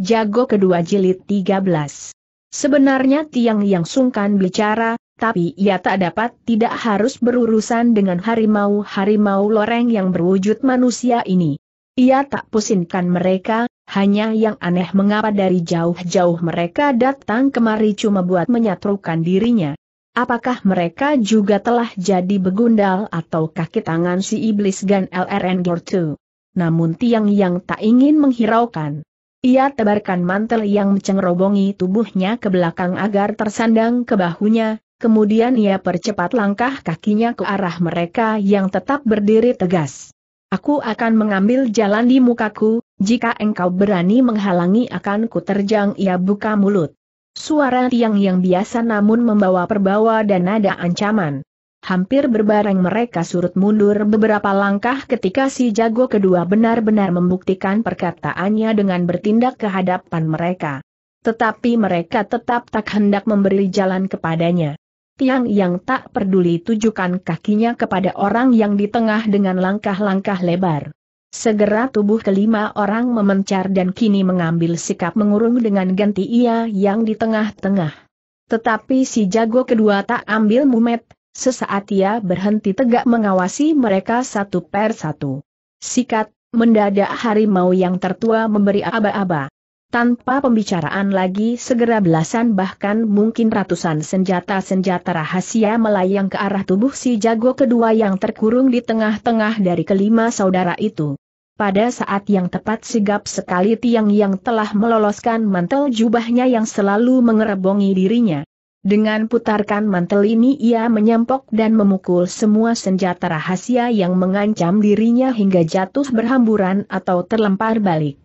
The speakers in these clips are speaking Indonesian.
Jago kedua jilid 13. Sebenarnya Tiang yang sungkan bicara, tapi ia tak dapat tidak harus berurusan dengan harimau-harimau loreng yang berwujud manusia ini. Ia tak pusingkan mereka, hanya yang aneh mengapa dari jauh-jauh mereka datang kemari cuma buat menyatrukan dirinya. Apakah mereka juga telah jadi begundal atau kaki tangan si iblis Gan LRN Gortu? Namun Tiang yang tak ingin menghiraukan. Ia tebarkan mantel yang mencengrobongi tubuhnya ke belakang agar tersandang ke bahunya, kemudian ia percepat langkah kakinya ke arah mereka yang tetap berdiri tegas. Aku akan mengambil jalan di mukaku, jika engkau berani menghalangi akan ku terjang ia buka mulut. Suara tiang yang biasa namun membawa perbawa dan nada ancaman. Hampir berbareng mereka surut mundur beberapa langkah ketika si jago kedua benar-benar membuktikan perkataannya dengan bertindak ke hadapan mereka. Tetapi mereka tetap tak hendak memberi jalan kepadanya. Tiang yang tak peduli tujukan kakinya kepada orang yang di tengah dengan langkah-langkah lebar. Segera tubuh kelima orang memencar dan kini mengambil sikap mengurung dengan ganti ia yang di tengah-tengah. Tetapi si jago kedua tak ambil mumet, Sesaat ia berhenti tegak mengawasi mereka satu per satu. Sikat, mendadak harimau yang tertua memberi aba-aba. Tanpa pembicaraan lagi segera belasan bahkan mungkin ratusan senjata-senjata rahasia melayang ke arah tubuh si jago kedua yang terkurung di tengah-tengah dari kelima saudara itu. Pada saat yang tepat sigap sekali tiang yang telah meloloskan mantel jubahnya yang selalu mengerebongi dirinya. Dengan putarkan mantel ini ia menyempok dan memukul semua senjata rahasia yang mengancam dirinya hingga jatuh berhamburan atau terlempar balik.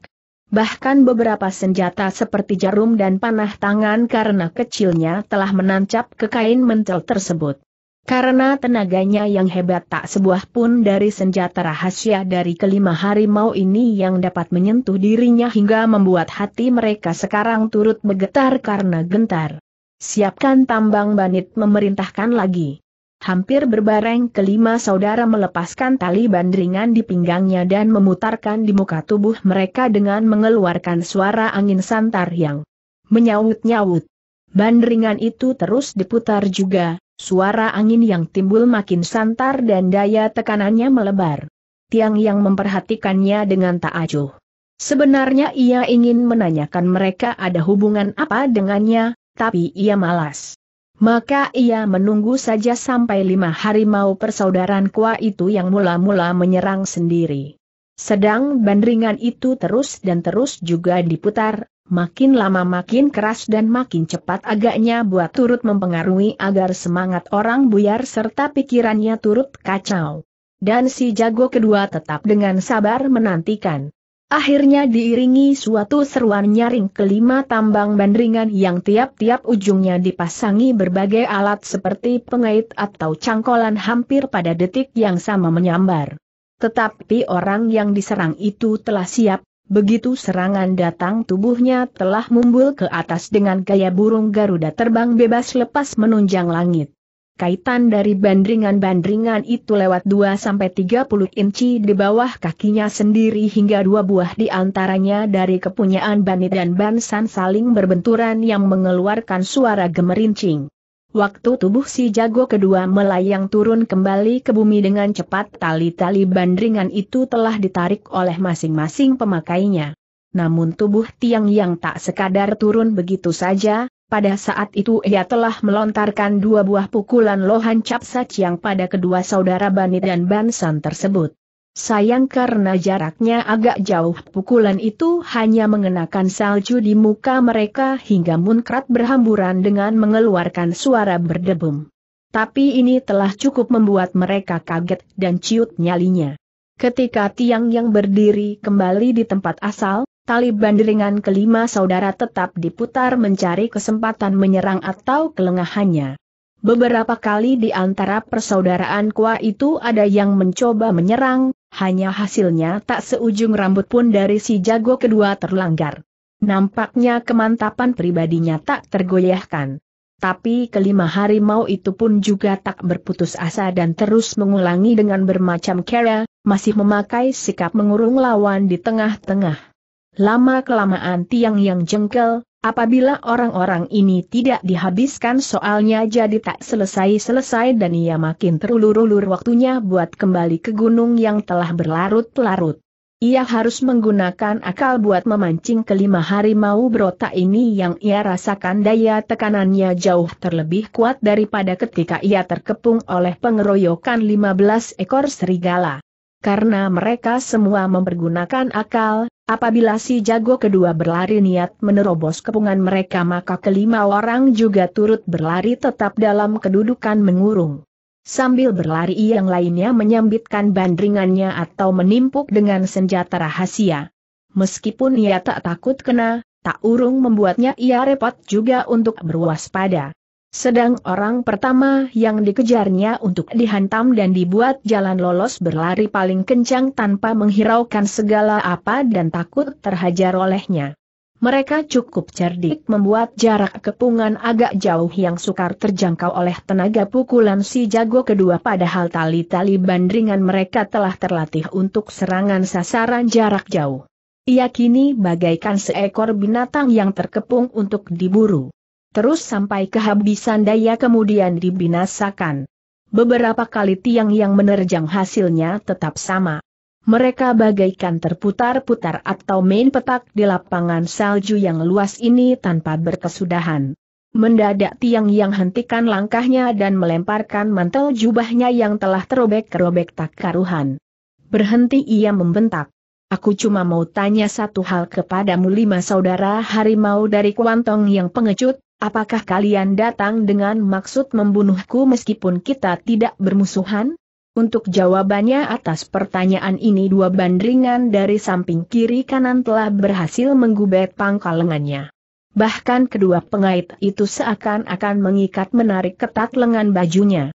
Bahkan beberapa senjata seperti jarum dan panah tangan karena kecilnya telah menancap ke kain mentel tersebut. Karena tenaganya yang hebat tak sebuah pun dari senjata rahasia dari kelima harimau ini yang dapat menyentuh dirinya hingga membuat hati mereka sekarang turut bergetar karena gentar. Siapkan tambang banit memerintahkan lagi. Hampir berbareng kelima saudara melepaskan tali bandringan di pinggangnya dan memutarkan di muka tubuh mereka dengan mengeluarkan suara angin santar yang menyaut-nyaut. Bandringan itu terus diputar juga, suara angin yang timbul makin santar dan daya tekanannya melebar. Tiang yang memperhatikannya dengan tak acuh. Sebenarnya ia ingin menanyakan mereka ada hubungan apa dengannya, tapi ia malas. Maka ia menunggu saja sampai lima hari mau persaudaraan Kua itu yang mula-mula menyerang sendiri. Sedang bandringan itu terus dan terus juga diputar, makin lama makin keras dan makin cepat agaknya buat turut mempengaruhi agar semangat orang buyar serta pikirannya turut kacau. Dan si jago kedua tetap dengan sabar menantikan. Akhirnya diiringi suatu seruan nyaring kelima tambang bandringan yang tiap-tiap ujungnya dipasangi berbagai alat seperti pengait atau cangkolan hampir pada detik yang sama menyambar. Tetapi orang yang diserang itu telah siap, begitu serangan datang tubuhnya telah mumbul ke atas dengan gaya burung Garuda terbang bebas lepas menunjang langit kaitan dari bandringan-bandringan itu lewat 2-30 inci di bawah kakinya sendiri hingga dua buah di antaranya dari kepunyaan Bani dan Bansan saling berbenturan yang mengeluarkan suara gemerincing. Waktu tubuh si jago kedua melayang turun kembali ke bumi dengan cepat tali-tali bandringan itu telah ditarik oleh masing-masing pemakainya. Namun tubuh tiang yang tak sekadar turun begitu saja, pada saat itu ia telah melontarkan dua buah pukulan lohan cap yang pada kedua saudara Bani dan Bansan tersebut. Sayang karena jaraknya agak jauh pukulan itu hanya mengenakan salju di muka mereka hingga munkrat berhamburan dengan mengeluarkan suara berdebum. Tapi ini telah cukup membuat mereka kaget dan ciut nyalinya. Ketika tiang yang berdiri kembali di tempat asal, tali banderingan kelima saudara tetap diputar mencari kesempatan menyerang atau kelengahannya. Beberapa kali di antara persaudaraan kuah itu ada yang mencoba menyerang, hanya hasilnya tak seujung rambut pun dari si jago kedua terlanggar. Nampaknya kemantapan pribadinya tak tergoyahkan. Tapi kelima harimau itu pun juga tak berputus asa dan terus mengulangi dengan bermacam cara, masih memakai sikap mengurung lawan di tengah-tengah. Lama-kelamaan tiang yang jengkel, apabila orang-orang ini tidak dihabiskan soalnya jadi tak selesai-selesai dan ia makin terulur-ulur waktunya buat kembali ke gunung yang telah berlarut-larut. Ia harus menggunakan akal buat memancing kelima harimau berotak ini yang ia rasakan daya tekanannya jauh terlebih kuat daripada ketika ia terkepung oleh pengeroyokan 15 ekor serigala karena mereka semua mempergunakan akal, apabila si jago kedua berlari niat menerobos kepungan mereka maka kelima orang juga turut berlari tetap dalam kedudukan mengurung. Sambil berlari yang lainnya menyambitkan bandringannya atau menimpuk dengan senjata rahasia. Meskipun ia tak takut kena, tak urung membuatnya ia repot juga untuk berwaspada. Sedang orang pertama yang dikejarnya untuk dihantam dan dibuat jalan lolos berlari paling kencang tanpa menghiraukan segala apa dan takut terhajar olehnya. Mereka cukup cerdik membuat jarak kepungan agak jauh yang sukar terjangkau oleh tenaga pukulan si jago kedua padahal tali-tali bandringan mereka telah terlatih untuk serangan sasaran jarak jauh. Ia kini bagaikan seekor binatang yang terkepung untuk diburu terus sampai kehabisan daya kemudian dibinasakan. Beberapa kali tiang yang menerjang hasilnya tetap sama. Mereka bagaikan terputar-putar atau main petak di lapangan salju yang luas ini tanpa berkesudahan. Mendadak tiang yang hentikan langkahnya dan melemparkan mantel jubahnya yang telah terobek-robek tak karuhan. Berhenti ia membentak. Aku cuma mau tanya satu hal kepadamu lima saudara harimau dari kuantong yang pengecut, Apakah kalian datang dengan maksud membunuhku meskipun kita tidak bermusuhan? Untuk jawabannya atas pertanyaan ini dua bandringan dari samping kiri kanan telah berhasil menggubet pangkal lengannya. Bahkan kedua pengait itu seakan-akan mengikat menarik ketat lengan bajunya.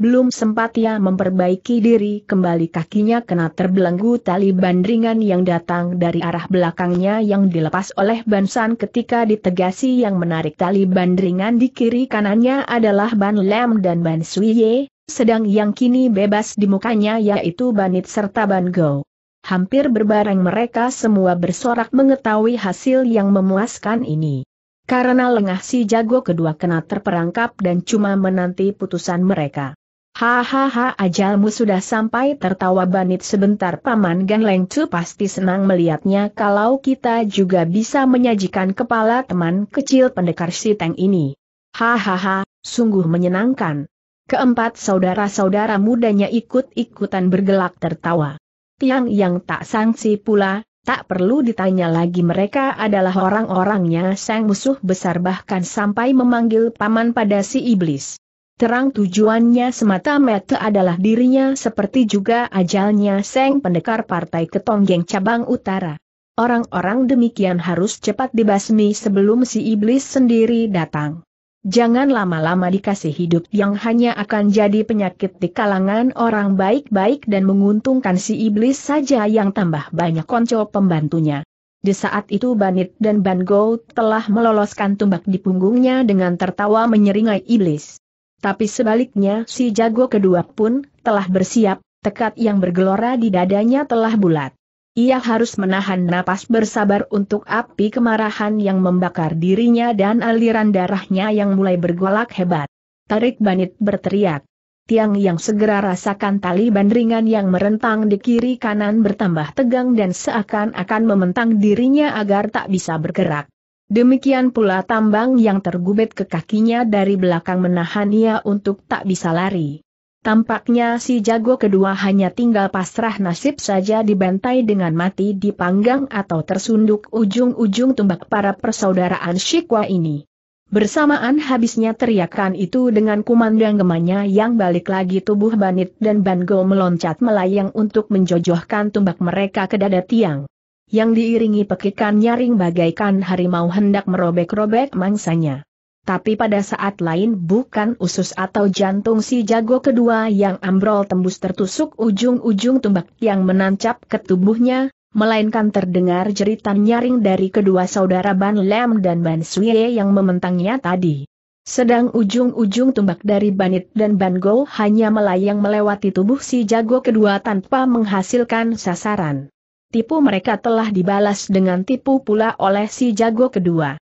Belum sempat ia memperbaiki diri kembali kakinya kena terbelenggu tali bandringan yang datang dari arah belakangnya yang dilepas oleh Bansan ketika ditegasi yang menarik tali bandringan di kiri kanannya adalah Ban Lem dan Ban Suye, sedang yang kini bebas di mukanya yaitu Banit serta Ban Go. Hampir berbareng mereka semua bersorak mengetahui hasil yang memuaskan ini. Karena lengah si jago kedua kena terperangkap dan cuma menanti putusan mereka. Hahaha ajalmu sudah sampai tertawa Banit sebentar Paman Gang Chu pasti senang melihatnya kalau kita juga bisa menyajikan kepala teman kecil pendekar si teng ini. Hahaha, sungguh menyenangkan. Keempat saudara-saudara mudanya ikut-ikutan bergelak tertawa. Tiang yang tak sangsi pula, tak perlu ditanya lagi mereka adalah orang-orangnya sang musuh besar bahkan sampai memanggil paman pada si iblis terang tujuannya semata-mata adalah dirinya seperti juga ajalnya Seng Pendekar Partai Ketonggeng Cabang Utara. Orang-orang demikian harus cepat dibasmi sebelum si iblis sendiri datang. Jangan lama-lama dikasih hidup yang hanya akan jadi penyakit di kalangan orang baik-baik dan menguntungkan si iblis saja yang tambah banyak konco pembantunya. Di saat itu Banit dan Bango telah meloloskan tumbak di punggungnya dengan tertawa menyeringai iblis. Tapi sebaliknya si jago kedua pun, telah bersiap, tekad yang bergelora di dadanya telah bulat. Ia harus menahan napas bersabar untuk api kemarahan yang membakar dirinya dan aliran darahnya yang mulai bergolak hebat. Tarik Banit berteriak. Tiang yang segera rasakan tali bandringan yang merentang di kiri kanan bertambah tegang dan seakan-akan mementang dirinya agar tak bisa bergerak. Demikian pula tambang yang tergubet ke kakinya dari belakang menahan ia untuk tak bisa lari. Tampaknya si jago kedua hanya tinggal pasrah nasib saja dibantai dengan mati dipanggang atau tersunduk ujung-ujung tumbak para persaudaraan Shikwa ini. Bersamaan habisnya teriakan itu dengan kumandang gemanya yang balik lagi tubuh Banit dan Bango meloncat melayang untuk menjojohkan tumbak mereka ke dada tiang yang diiringi pekikan nyaring bagaikan harimau hendak merobek-robek mangsanya. Tapi pada saat lain bukan usus atau jantung si jago kedua yang ambrol tembus tertusuk ujung-ujung tumbak yang menancap ke tubuhnya, melainkan terdengar jeritan nyaring dari kedua saudara Ban Lem dan Ban Suye yang mementangnya tadi. Sedang ujung-ujung tumbak dari Banit dan Ban Go hanya melayang melewati tubuh si jago kedua tanpa menghasilkan sasaran tipu mereka telah dibalas dengan tipu pula oleh si jago kedua.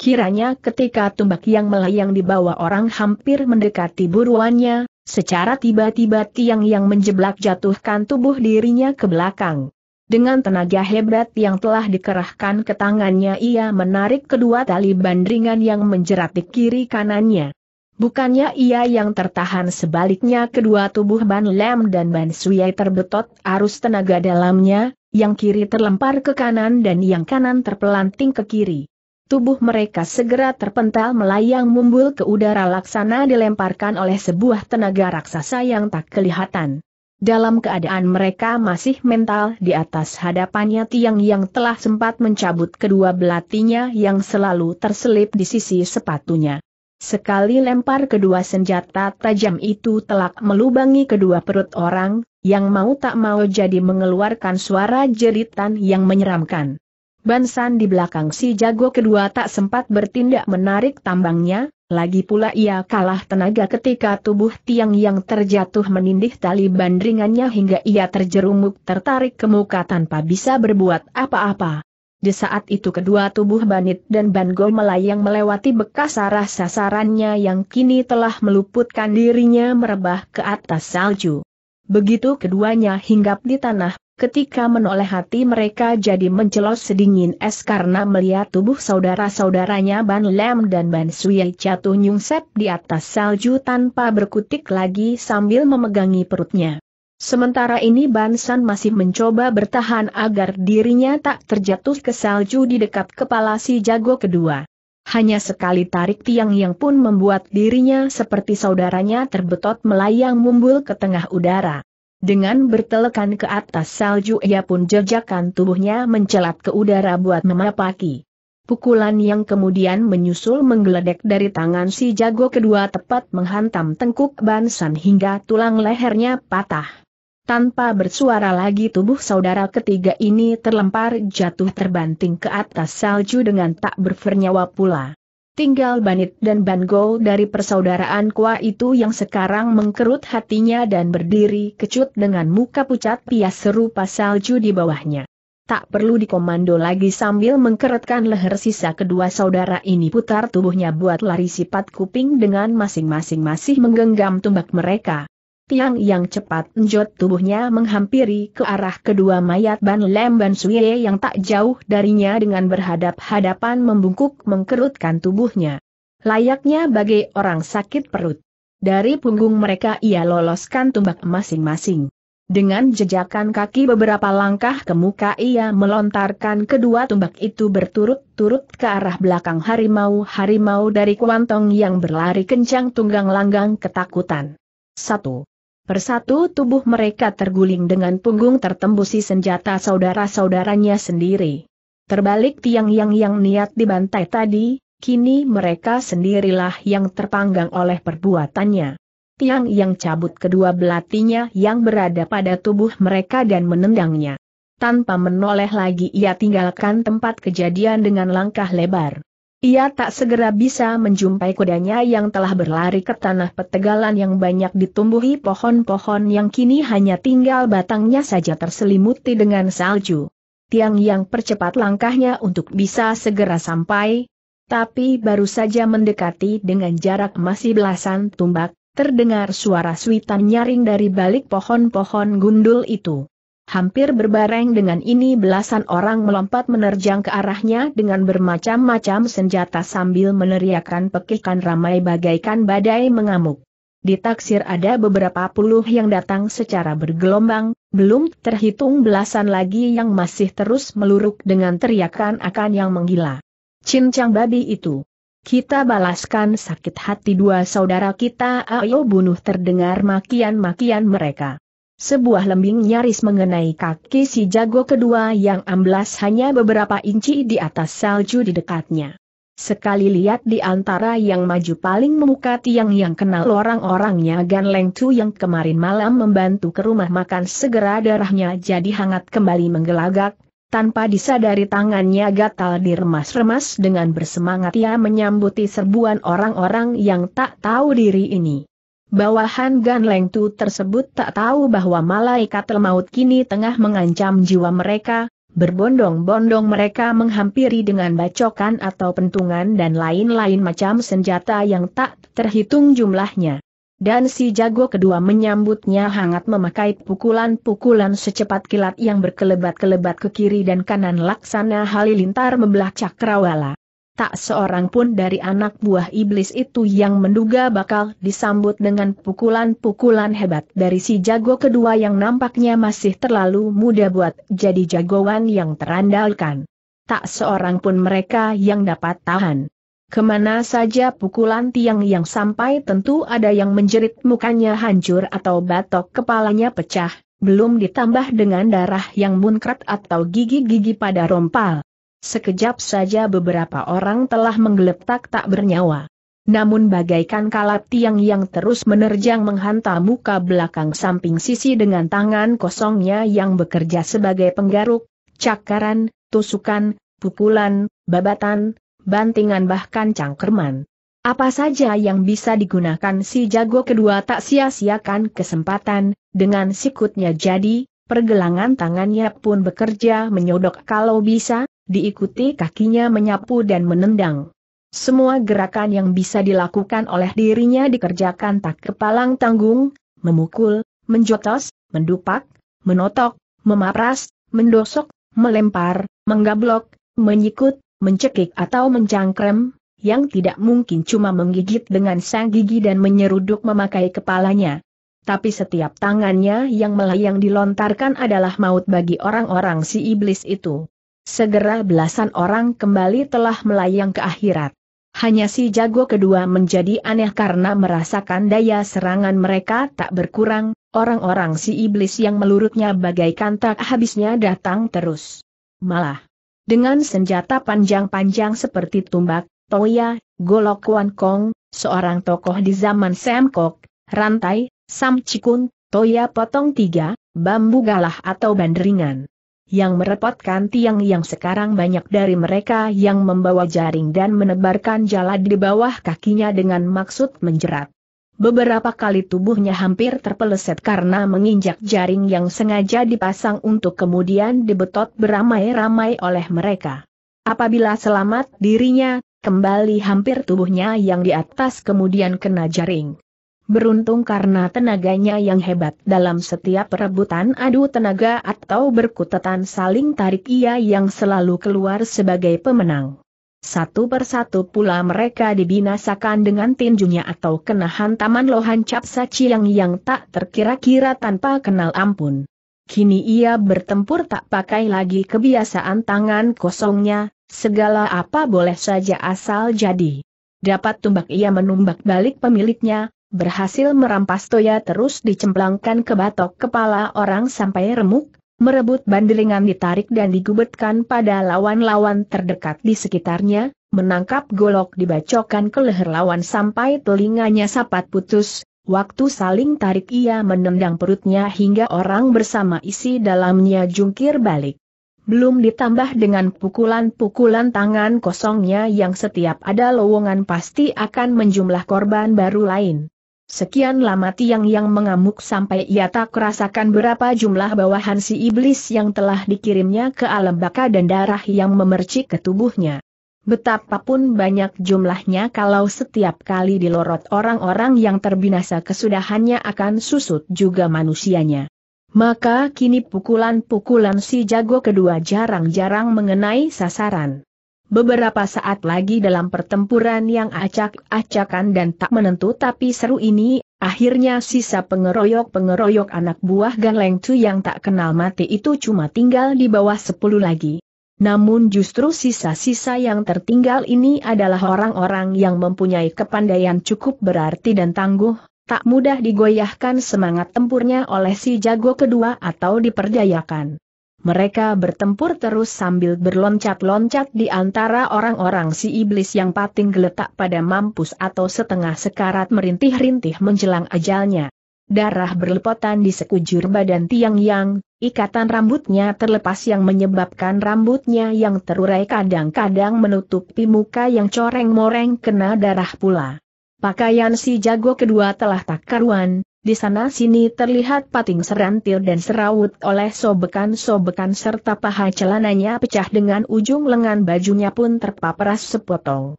Kiranya ketika tumbak yang melayang di orang hampir mendekati buruannya, secara tiba-tiba tiang yang menjeblak jatuhkan tubuh dirinya ke belakang. Dengan tenaga hebat yang telah dikerahkan ke tangannya ia menarik kedua tali bandringan yang menjerat di kiri kanannya. Bukannya ia yang tertahan sebaliknya kedua tubuh Ban Lem dan Ban Suyai terbetot arus tenaga dalamnya, yang kiri terlempar ke kanan dan yang kanan terpelanting ke kiri. Tubuh mereka segera terpental melayang mumbul ke udara laksana dilemparkan oleh sebuah tenaga raksasa yang tak kelihatan. Dalam keadaan mereka masih mental di atas hadapannya tiang yang telah sempat mencabut kedua belatinya yang selalu terselip di sisi sepatunya. Sekali lempar kedua senjata tajam itu telak melubangi kedua perut orang, yang mau tak mau jadi mengeluarkan suara jeritan yang menyeramkan. Bansan di belakang si jago kedua tak sempat bertindak menarik tambangnya, lagi pula ia kalah tenaga ketika tubuh tiang yang terjatuh menindih tali bandringannya hingga ia terjerumuk tertarik ke muka tanpa bisa berbuat apa-apa. Di saat itu kedua tubuh Banit dan Bango melayang melewati bekas arah sasarannya yang kini telah meluputkan dirinya merebah ke atas salju. Begitu keduanya hinggap di tanah, ketika menoleh hati mereka jadi mencelos sedingin es karena melihat tubuh saudara-saudaranya Ban Lem dan Ban Suye jatuh nyungsep di atas salju tanpa berkutik lagi sambil memegangi perutnya. Sementara ini Bansan masih mencoba bertahan agar dirinya tak terjatuh ke salju di dekat kepala si jago kedua. Hanya sekali tarik tiang yang pun membuat dirinya seperti saudaranya terbetot melayang mumbul ke tengah udara. Dengan bertelekan ke atas salju ia pun jejakan tubuhnya mencelat ke udara buat memapaki. Pukulan yang kemudian menyusul menggeledek dari tangan si jago kedua tepat menghantam tengkuk Bansan hingga tulang lehernya patah. Tanpa bersuara lagi tubuh saudara ketiga ini terlempar jatuh terbanting ke atas salju dengan tak bernyawa pula. Tinggal Banit dan Bango dari persaudaraan Kua itu yang sekarang mengkerut hatinya dan berdiri kecut dengan muka pucat pias serupa salju di bawahnya. Tak perlu dikomando lagi sambil mengkeretkan leher sisa kedua saudara ini putar tubuhnya buat lari sifat kuping dengan masing-masing masih menggenggam tumbak mereka. Tiang yang cepat enjot tubuhnya menghampiri ke arah kedua mayat Ban Lem Ban Suye yang tak jauh darinya dengan berhadap-hadapan membungkuk mengkerutkan tubuhnya. Layaknya bagai orang sakit perut. Dari punggung mereka ia loloskan tumbak masing-masing. Dengan jejakan kaki beberapa langkah ke muka ia melontarkan kedua tumbak itu berturut-turut ke arah belakang harimau-harimau dari kuantong yang berlari kencang tunggang langgang ketakutan. 1. Persatu tubuh mereka terguling dengan punggung tertembusi senjata saudara-saudaranya sendiri. Terbalik tiang yang yang niat dibantai tadi, kini mereka sendirilah yang terpanggang oleh perbuatannya. Tiang yang cabut kedua belatinya yang berada pada tubuh mereka dan menendangnya. Tanpa menoleh lagi ia tinggalkan tempat kejadian dengan langkah lebar. Ia tak segera bisa menjumpai kudanya yang telah berlari ke tanah petegalan yang banyak ditumbuhi pohon-pohon yang kini hanya tinggal batangnya saja terselimuti dengan salju. Tiang yang percepat langkahnya untuk bisa segera sampai, tapi baru saja mendekati dengan jarak masih belasan tumbak, terdengar suara suitan nyaring dari balik pohon-pohon gundul itu. Hampir berbareng dengan ini belasan orang melompat menerjang ke arahnya dengan bermacam-macam senjata sambil meneriakan pekikan ramai bagaikan badai mengamuk. Ditaksir ada beberapa puluh yang datang secara bergelombang, belum terhitung belasan lagi yang masih terus meluruk dengan teriakan akan yang menggila. Cincang babi itu. Kita balaskan sakit hati dua saudara kita ayo bunuh terdengar makian-makian mereka. Sebuah lembing nyaris mengenai kaki si jago kedua yang amblas hanya beberapa inci di atas salju di dekatnya. Sekali lihat di antara yang maju paling memuka tiang yang kenal orang-orangnya Gan Leng Tu yang kemarin malam membantu ke rumah makan segera darahnya jadi hangat kembali menggelagak, tanpa disadari tangannya gatal diremas-remas dengan bersemangat ia menyambuti serbuan orang-orang yang tak tahu diri ini. Bawahan Gan Leng Tu tersebut tak tahu bahwa malaikat maut kini tengah mengancam jiwa mereka, berbondong-bondong mereka menghampiri dengan bacokan atau pentungan dan lain-lain macam senjata yang tak terhitung jumlahnya. Dan si jago kedua menyambutnya hangat memakai pukulan-pukulan secepat kilat yang berkelebat-kelebat ke kiri dan kanan laksana halilintar membelah cakrawala tak seorang pun dari anak buah iblis itu yang menduga bakal disambut dengan pukulan-pukulan hebat dari si jago kedua yang nampaknya masih terlalu muda buat jadi jagoan yang terandalkan. Tak seorang pun mereka yang dapat tahan. Kemana saja pukulan tiang yang sampai tentu ada yang menjerit mukanya hancur atau batok kepalanya pecah, belum ditambah dengan darah yang munkrat atau gigi-gigi pada rompal. Sekejap saja beberapa orang telah menggeletak tak bernyawa. Namun bagaikan kalap tiang yang terus menerjang menghantam muka belakang samping sisi dengan tangan kosongnya yang bekerja sebagai penggaruk, cakaran, tusukan, pukulan, babatan, bantingan bahkan cangkerman. Apa saja yang bisa digunakan si jago kedua tak sia-siakan kesempatan, dengan sikutnya jadi, pergelangan tangannya pun bekerja menyodok kalau bisa, diikuti kakinya menyapu dan menendang. Semua gerakan yang bisa dilakukan oleh dirinya dikerjakan tak kepalang tanggung, memukul, menjotos, mendupak, menotok, memaras, mendosok, melempar, menggablok, menyikut, mencekik atau mencangkrem, yang tidak mungkin cuma menggigit dengan sang gigi dan menyeruduk memakai kepalanya. Tapi setiap tangannya yang melayang dilontarkan adalah maut bagi orang-orang si iblis itu. Segera belasan orang kembali telah melayang ke akhirat. Hanya si jago kedua menjadi aneh karena merasakan daya serangan mereka tak berkurang, orang-orang si iblis yang melurutnya bagaikan tak habisnya datang terus. Malah, dengan senjata panjang-panjang seperti tumbak, toya, golok Wan Kong, seorang tokoh di zaman Sam Kok, rantai, Sam Cikun, toya potong tiga, bambu galah atau banderingan. Yang merepotkan tiang yang sekarang banyak dari mereka yang membawa jaring dan menebarkan jala di bawah kakinya dengan maksud menjerat. Beberapa kali tubuhnya hampir terpeleset karena menginjak jaring yang sengaja dipasang untuk kemudian dibetot beramai-ramai oleh mereka. Apabila selamat dirinya, kembali hampir tubuhnya yang di atas kemudian kena jaring. Beruntung karena tenaganya yang hebat dalam setiap perebutan adu tenaga atau berkutatan saling tarik ia yang selalu keluar sebagai pemenang. Satu persatu pula mereka dibinasakan dengan tinjunya atau kena hantaman lohan cap ciang yang tak terkira-kira tanpa kenal ampun. Kini ia bertempur tak pakai lagi kebiasaan tangan kosongnya, segala apa boleh saja asal jadi. Dapat tumbak ia menumbak balik pemiliknya, berhasil merampas Toya terus dicemplangkan ke batok kepala orang sampai remuk, merebut bandelingan ditarik dan digubetkan pada lawan-lawan terdekat di sekitarnya, menangkap golok dibacokan ke leher lawan sampai telinganya sapat putus, waktu saling tarik ia menendang perutnya hingga orang bersama isi dalamnya jungkir balik. Belum ditambah dengan pukulan-pukulan tangan kosongnya yang setiap ada lowongan pasti akan menjumlah korban baru lain. Sekian lama Tiang Yang mengamuk sampai ia tak merasakan berapa jumlah bawahan si iblis yang telah dikirimnya ke alam baka dan darah yang memercik ke tubuhnya. Betapapun banyak jumlahnya kalau setiap kali dilorot orang-orang yang terbinasa kesudahannya akan susut juga manusianya. Maka kini pukulan-pukulan si jago kedua jarang-jarang mengenai sasaran. Beberapa saat lagi dalam pertempuran yang acak-acakan dan tak menentu tapi seru ini, akhirnya sisa pengeroyok-pengeroyok anak buah Gan Leng yang tak kenal mati itu cuma tinggal di bawah 10 lagi. Namun justru sisa-sisa yang tertinggal ini adalah orang-orang yang mempunyai kepandaian cukup berarti dan tangguh, tak mudah digoyahkan semangat tempurnya oleh si jago kedua atau diperdayakan mereka bertempur terus sambil berloncat-loncat di antara orang-orang si iblis yang pating geletak pada mampus atau setengah sekarat merintih-rintih menjelang ajalnya. Darah berlepotan di sekujur badan Tiang Yang, ikatan rambutnya terlepas yang menyebabkan rambutnya yang terurai kadang-kadang menutupi muka yang coreng-moreng kena darah pula. Pakaian si jago kedua telah tak karuan, di sana-sini terlihat pating serantir dan serawut oleh sobekan-sobekan serta paha celananya pecah dengan ujung lengan bajunya pun terpaparas sepotong.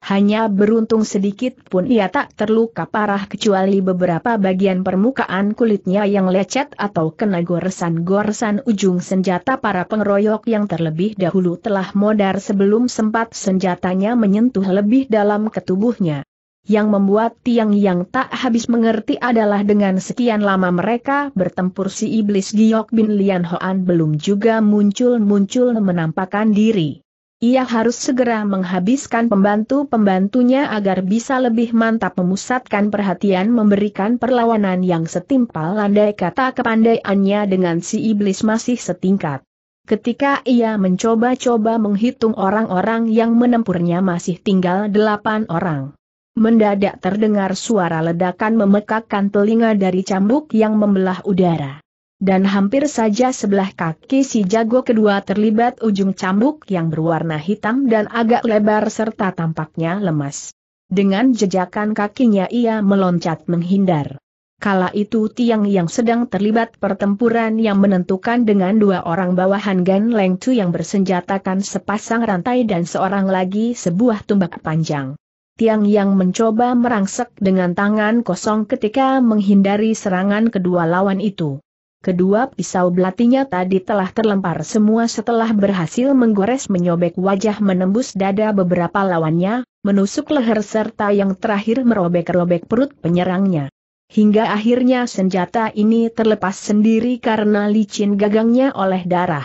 Hanya beruntung sedikit pun ia tak terluka parah kecuali beberapa bagian permukaan kulitnya yang lecet atau kena goresan-goresan ujung senjata para pengeroyok yang terlebih dahulu telah modar sebelum sempat senjatanya menyentuh lebih dalam ketubuhnya. Yang membuat Tiang yang tak habis mengerti adalah dengan sekian lama mereka bertempur si iblis Giok bin Lian Hoan belum juga muncul-muncul menampakkan diri. Ia harus segera menghabiskan pembantu-pembantunya agar bisa lebih mantap memusatkan perhatian memberikan perlawanan yang setimpal Landai kata kepandaiannya dengan si iblis masih setingkat. Ketika ia mencoba-coba menghitung orang-orang yang menempurnya masih tinggal delapan orang. Mendadak terdengar suara ledakan memekakkan telinga dari cambuk yang membelah udara. Dan hampir saja sebelah kaki si jago kedua terlibat ujung cambuk yang berwarna hitam dan agak lebar serta tampaknya lemas. Dengan jejakan kakinya ia meloncat menghindar. Kala itu Tiang yang sedang terlibat pertempuran yang menentukan dengan dua orang bawahan Gan Leng Chu yang bersenjatakan sepasang rantai dan seorang lagi sebuah tumbak panjang. Tiang yang mencoba merangsek dengan tangan kosong ketika menghindari serangan kedua lawan itu. Kedua pisau belatinya tadi telah terlempar semua setelah berhasil menggores menyobek wajah menembus dada beberapa lawannya, menusuk leher serta yang terakhir merobek-robek perut penyerangnya. Hingga akhirnya senjata ini terlepas sendiri karena licin gagangnya oleh darah.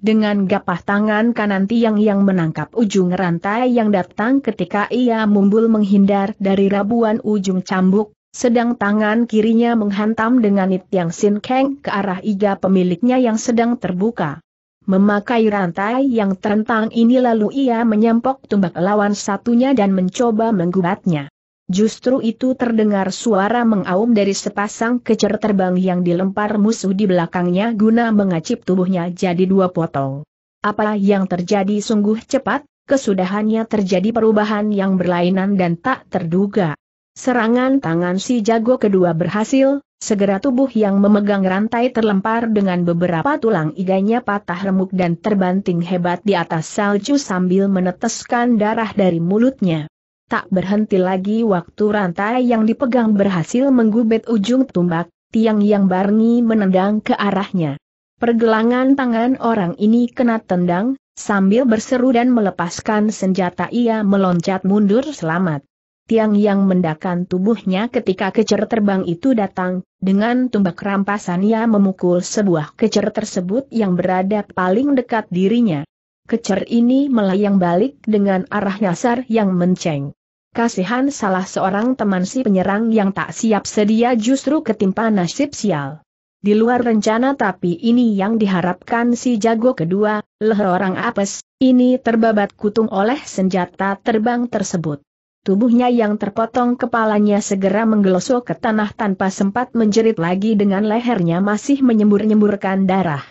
Dengan gapah tangan kanan Tiang yang menangkap ujung rantai yang datang ketika ia mumbul menghindar dari rabuan ujung cambuk, sedang tangan kirinya menghantam dengan It yang Sin Keng ke arah iga pemiliknya yang sedang terbuka. Memakai rantai yang terentang ini lalu ia menyempok tumbak lawan satunya dan mencoba menggubatnya. Justru itu terdengar suara mengaum dari sepasang kecer terbang yang dilempar musuh di belakangnya guna mengacip tubuhnya jadi dua potong. Apa yang terjadi sungguh cepat, kesudahannya terjadi perubahan yang berlainan dan tak terduga. Serangan tangan si jago kedua berhasil, segera tubuh yang memegang rantai terlempar dengan beberapa tulang iganya patah remuk dan terbanting hebat di atas salju sambil meneteskan darah dari mulutnya. Tak berhenti lagi waktu rantai yang dipegang berhasil menggubet ujung tumbak, tiang yang barengi menendang ke arahnya. Pergelangan tangan orang ini kena tendang, sambil berseru dan melepaskan senjata ia meloncat mundur selamat. Tiang yang mendakan tubuhnya ketika kecer terbang itu datang, dengan tumbak rampasan ia memukul sebuah kecer tersebut yang berada paling dekat dirinya. Kecer ini melayang balik dengan arah nyasar yang menceng. Kasihan salah seorang teman si penyerang yang tak siap sedia justru ketimpa nasib sial. Di luar rencana tapi ini yang diharapkan si jago kedua, leher orang apes, ini terbabat kutung oleh senjata terbang tersebut. Tubuhnya yang terpotong kepalanya segera menggelosok ke tanah tanpa sempat menjerit lagi dengan lehernya masih menyembur-nyemburkan darah.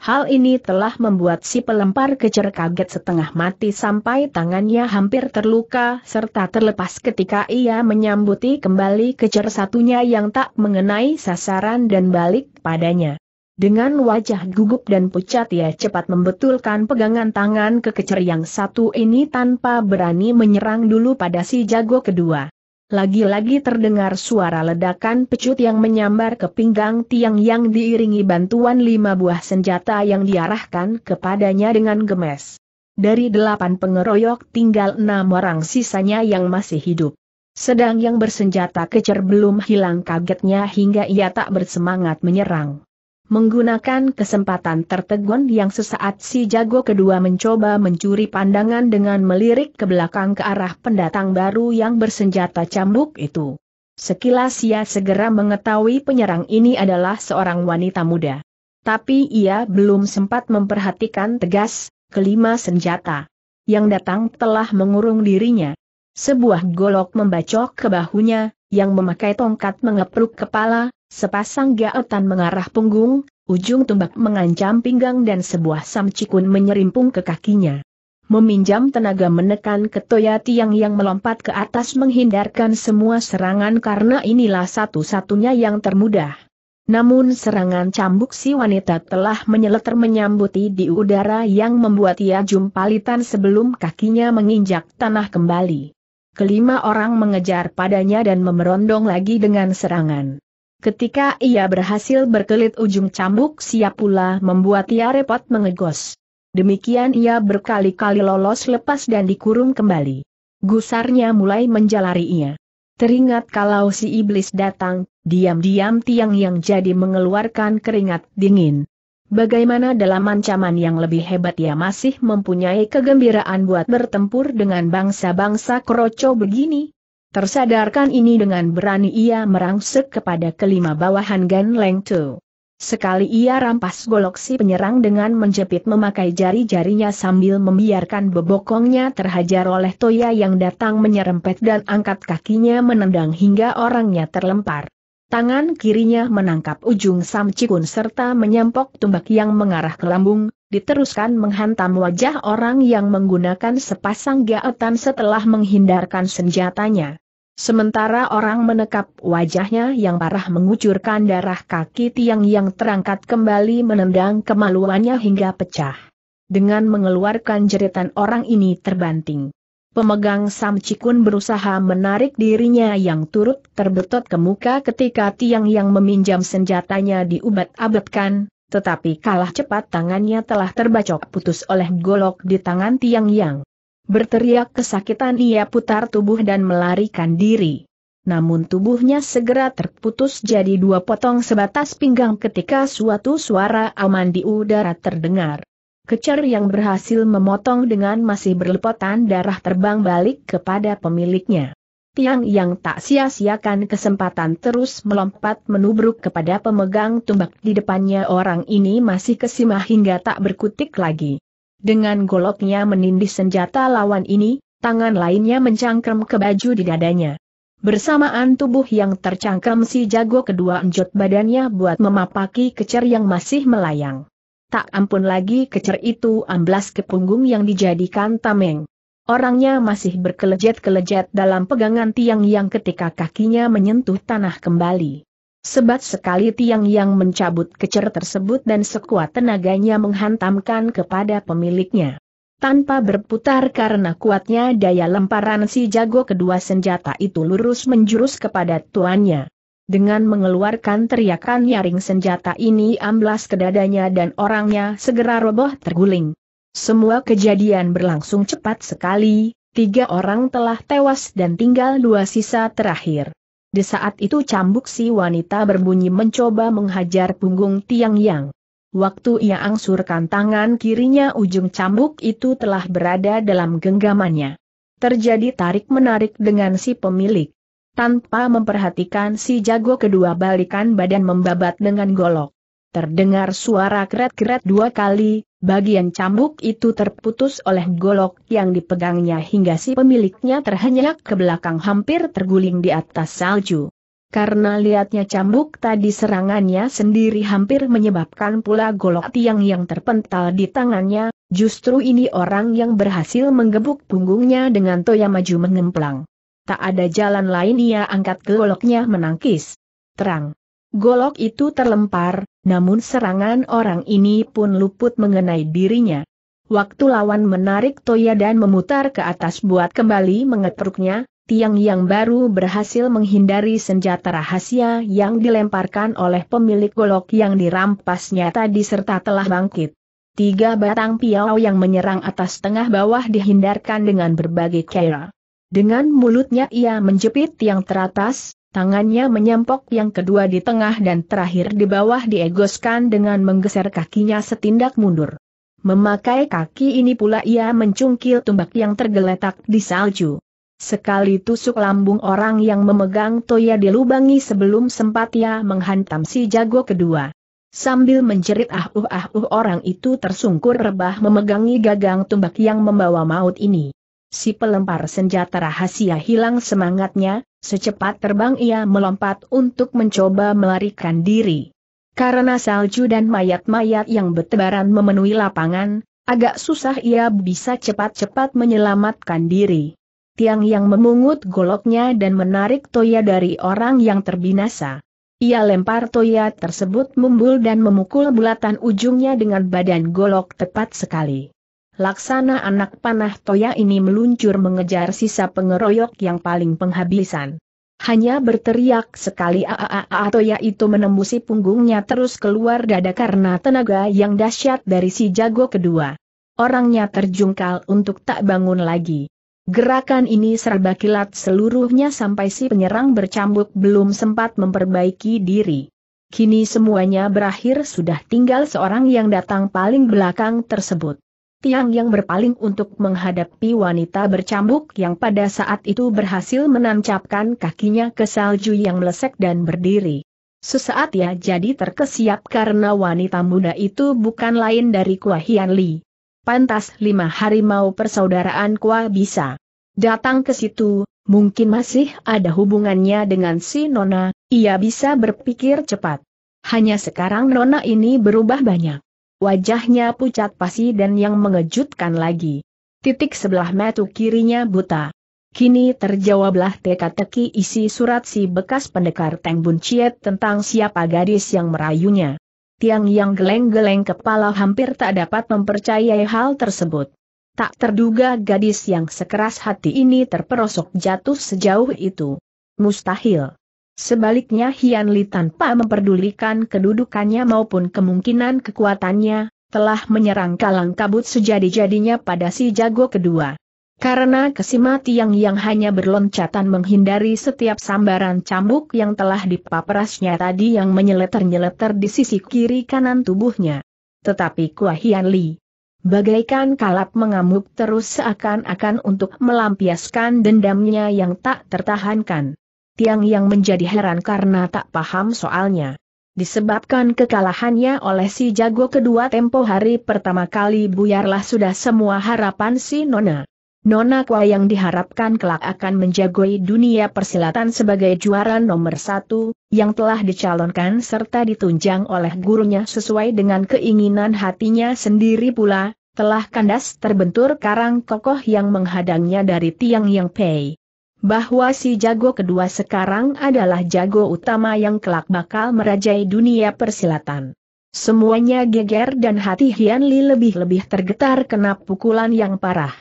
Hal ini telah membuat si pelempar kecer kaget setengah mati sampai tangannya hampir terluka serta terlepas ketika ia menyambuti kembali kecer satunya yang tak mengenai sasaran dan balik padanya. Dengan wajah gugup dan pucat ia cepat membetulkan pegangan tangan kecer yang satu ini tanpa berani menyerang dulu pada si jago kedua. Lagi-lagi terdengar suara ledakan pecut yang menyambar ke pinggang tiang yang diiringi bantuan lima buah senjata yang diarahkan kepadanya dengan gemes. Dari delapan pengeroyok tinggal enam orang sisanya yang masih hidup. Sedang yang bersenjata kecer belum hilang kagetnya hingga ia tak bersemangat menyerang. Menggunakan kesempatan tertegun yang sesaat si jago kedua mencoba mencuri pandangan dengan melirik ke belakang ke arah pendatang baru yang bersenjata cambuk itu. Sekilas ia segera mengetahui penyerang ini adalah seorang wanita muda. Tapi ia belum sempat memperhatikan tegas, kelima senjata yang datang telah mengurung dirinya. Sebuah golok membacok ke bahunya, yang memakai tongkat mengepruk kepala, sepasang gaetan mengarah punggung, ujung tumbak mengancam pinggang dan sebuah samcikun menyerimpung ke kakinya. Meminjam tenaga menekan ke Toya Tiang yang melompat ke atas menghindarkan semua serangan karena inilah satu-satunya yang termudah. Namun serangan cambuk si wanita telah menyeleter menyambuti di udara yang membuat ia jumpalitan sebelum kakinya menginjak tanah kembali kelima orang mengejar padanya dan memerondong lagi dengan serangan. Ketika ia berhasil berkelit ujung cambuk siap pula membuat ia repot mengegos. Demikian ia berkali-kali lolos lepas dan dikurung kembali. Gusarnya mulai menjalari ia. Teringat kalau si iblis datang, diam-diam tiang yang jadi mengeluarkan keringat dingin. Bagaimana dalam ancaman yang lebih hebat ia masih mempunyai kegembiraan buat bertempur dengan bangsa-bangsa kroco begini? Tersadarkan ini dengan berani ia merangsek kepada kelima bawahan Gan Leng Tu. Sekali ia rampas golok si penyerang dengan menjepit memakai jari-jarinya sambil membiarkan bebokongnya terhajar oleh Toya yang datang menyerempet dan angkat kakinya menendang hingga orangnya terlempar. Tangan kirinya menangkap ujung sam cikun serta menyampok tumbak yang mengarah ke lambung, diteruskan menghantam wajah orang yang menggunakan sepasang gaetan setelah menghindarkan senjatanya. Sementara orang menekap wajahnya yang parah mengucurkan darah kaki tiang yang terangkat kembali menendang kemaluannya hingga pecah. Dengan mengeluarkan jeritan orang ini terbanting. Pemegang Sam Cikun berusaha menarik dirinya yang turut terbetot ke muka ketika Tiang yang meminjam senjatanya diubat-abetkan, tetapi kalah cepat tangannya telah terbacok putus oleh golok di tangan Tiang Yang. Berteriak kesakitan ia putar tubuh dan melarikan diri. Namun tubuhnya segera terputus jadi dua potong sebatas pinggang ketika suatu suara aman di udara terdengar. Kecar yang berhasil memotong dengan masih berlepotan darah terbang balik kepada pemiliknya. Tiang yang tak sia-siakan kesempatan terus melompat menubruk kepada pemegang tumbak di depannya orang ini masih kesimah hingga tak berkutik lagi. Dengan goloknya menindih senjata lawan ini, tangan lainnya mencangkrem ke baju di dadanya. Bersamaan tubuh yang tercangkem si jago kedua enjot badannya buat memapaki kecer yang masih melayang tak ampun lagi kecer itu amblas ke punggung yang dijadikan tameng. Orangnya masih berkelejet-kelejet dalam pegangan tiang yang ketika kakinya menyentuh tanah kembali. Sebat sekali tiang yang mencabut kecer tersebut dan sekuat tenaganya menghantamkan kepada pemiliknya. Tanpa berputar karena kuatnya daya lemparan si jago kedua senjata itu lurus menjurus kepada tuannya. Dengan mengeluarkan teriakan nyaring senjata ini amblas ke dadanya dan orangnya segera roboh terguling. Semua kejadian berlangsung cepat sekali, tiga orang telah tewas dan tinggal dua sisa terakhir. Di saat itu cambuk si wanita berbunyi mencoba menghajar punggung Tiang Yang. Waktu ia angsurkan tangan kirinya ujung cambuk itu telah berada dalam genggamannya. Terjadi tarik-menarik dengan si pemilik tanpa memperhatikan si jago kedua balikan badan membabat dengan golok. Terdengar suara kret kret dua kali, bagian cambuk itu terputus oleh golok yang dipegangnya hingga si pemiliknya terhenyak ke belakang hampir terguling di atas salju. Karena liatnya cambuk tadi serangannya sendiri hampir menyebabkan pula golok tiang yang terpental di tangannya, justru ini orang yang berhasil menggebuk punggungnya dengan toya maju mengemplang. Tak ada jalan lain ia angkat goloknya menangkis. Terang. Golok itu terlempar, namun serangan orang ini pun luput mengenai dirinya. Waktu lawan menarik toya dan memutar ke atas buat kembali mengetruknya, tiang yang baru berhasil menghindari senjata rahasia yang dilemparkan oleh pemilik golok yang dirampasnya tadi serta telah bangkit. Tiga batang piau yang menyerang atas tengah bawah dihindarkan dengan berbagai cara. Dengan mulutnya ia menjepit yang teratas, tangannya menyempok yang kedua di tengah dan terakhir di bawah diegoskan dengan menggeser kakinya setindak mundur. Memakai kaki ini pula ia mencungkil tumbak yang tergeletak di salju. Sekali tusuk lambung orang yang memegang toya dilubangi sebelum sempat ia menghantam si jago kedua. Sambil menjerit ah uh ah uh orang itu tersungkur rebah memegangi gagang tumbak yang membawa maut ini. Si pelempar senjata rahasia hilang semangatnya, secepat terbang ia melompat untuk mencoba melarikan diri. Karena salju dan mayat-mayat yang bertebaran memenuhi lapangan, agak susah ia bisa cepat-cepat menyelamatkan diri. Tiang yang memungut goloknya dan menarik toya dari orang yang terbinasa. Ia lempar toya tersebut mumbul dan memukul bulatan ujungnya dengan badan golok tepat sekali laksana anak panah Toya ini meluncur mengejar sisa pengeroyok yang paling penghabisan. Hanya berteriak sekali aaa Toya itu menembusi punggungnya terus keluar dada karena tenaga yang dahsyat dari si jago kedua. Orangnya terjungkal untuk tak bangun lagi. Gerakan ini serba kilat seluruhnya sampai si penyerang bercambuk belum sempat memperbaiki diri. Kini semuanya berakhir sudah tinggal seorang yang datang paling belakang tersebut tiang yang berpaling untuk menghadapi wanita bercambuk yang pada saat itu berhasil menancapkan kakinya ke salju yang melesek dan berdiri. Sesaat ia jadi terkesiap karena wanita muda itu bukan lain dari Kua Hian Li. Pantas lima harimau persaudaraan Kuah bisa datang ke situ, mungkin masih ada hubungannya dengan si Nona, ia bisa berpikir cepat. Hanya sekarang Nona ini berubah banyak. Wajahnya pucat pasi dan yang mengejutkan lagi. Titik sebelah mata kirinya buta. Kini terjawablah teka-teki isi surat si bekas pendekar Teng Bun Chiet tentang siapa gadis yang merayunya. Tiang yang geleng-geleng kepala hampir tak dapat mempercayai hal tersebut. Tak terduga gadis yang sekeras hati ini terperosok jatuh sejauh itu. Mustahil. Sebaliknya Hian Li tanpa memperdulikan kedudukannya maupun kemungkinan kekuatannya, telah menyerang kalang kabut sejadi-jadinya pada si jago kedua. Karena kesimati yang yang hanya berloncatan menghindari setiap sambaran cambuk yang telah dipaprasnya tadi yang menyeleter-nyeleter di sisi kiri kanan tubuhnya. Tetapi Kua Hian Li bagaikan kalap mengamuk terus seakan-akan untuk melampiaskan dendamnya yang tak tertahankan. Tiang yang menjadi heran karena tak paham soalnya. Disebabkan kekalahannya oleh si jago kedua tempo hari pertama kali buyarlah sudah semua harapan si Nona. Nona Kwa yang diharapkan kelak akan menjagoi dunia persilatan sebagai juara nomor satu, yang telah dicalonkan serta ditunjang oleh gurunya sesuai dengan keinginan hatinya sendiri pula, telah kandas terbentur karang kokoh yang menghadangnya dari tiang yang pei bahwa si jago kedua sekarang adalah jago utama yang kelak bakal merajai dunia persilatan. Semuanya geger dan hati Hian Li lebih-lebih tergetar kena pukulan yang parah.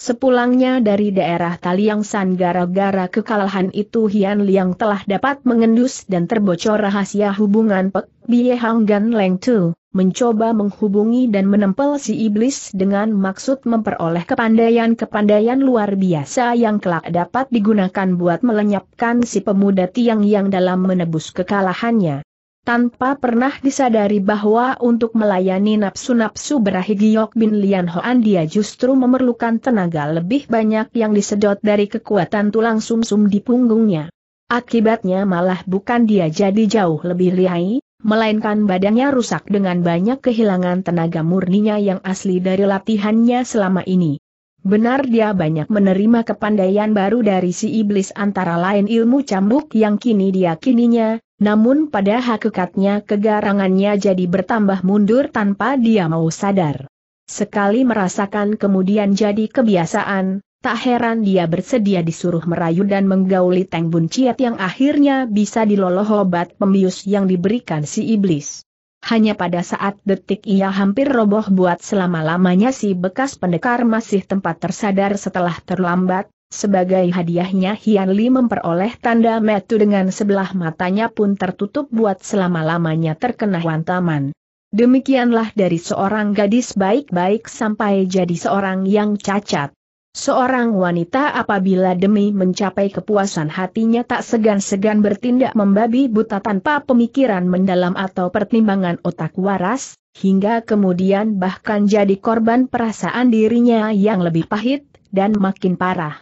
Sepulangnya dari daerah Taliangsan gara-gara kekalahan itu Hian Liang telah dapat mengendus dan terbocor rahasia hubungan Pek Bie Hang Gan Leng Tu mencoba menghubungi dan menempel si iblis dengan maksud memperoleh kepandaian-kepandaian luar biasa yang kelak dapat digunakan buat melenyapkan si pemuda tiang yang dalam menebus kekalahannya. Tanpa pernah disadari bahwa untuk melayani nafsu-nafsu Giyok bin Lian Hoan dia justru memerlukan tenaga lebih banyak yang disedot dari kekuatan tulang sumsum -sum di punggungnya. Akibatnya malah bukan dia jadi jauh lebih lihai, melainkan badannya rusak dengan banyak kehilangan tenaga murninya yang asli dari latihannya selama ini. Benar dia banyak menerima kepandaian baru dari si iblis antara lain ilmu cambuk yang kini diyakininya, namun pada hakikatnya kegarangannya jadi bertambah mundur tanpa dia mau sadar. Sekali merasakan kemudian jadi kebiasaan, Tak heran dia bersedia disuruh merayu dan menggauli Teng Bun Ciat yang akhirnya bisa diloloh obat pembius yang diberikan si iblis. Hanya pada saat detik ia hampir roboh buat selama-lamanya si bekas pendekar masih tempat tersadar setelah terlambat, sebagai hadiahnya Hian Li memperoleh tanda metu dengan sebelah matanya pun tertutup buat selama-lamanya terkena wantaman. Demikianlah dari seorang gadis baik-baik sampai jadi seorang yang cacat. Seorang wanita apabila demi mencapai kepuasan hatinya tak segan-segan bertindak membabi buta tanpa pemikiran mendalam atau pertimbangan otak waras, hingga kemudian bahkan jadi korban perasaan dirinya yang lebih pahit, dan makin parah.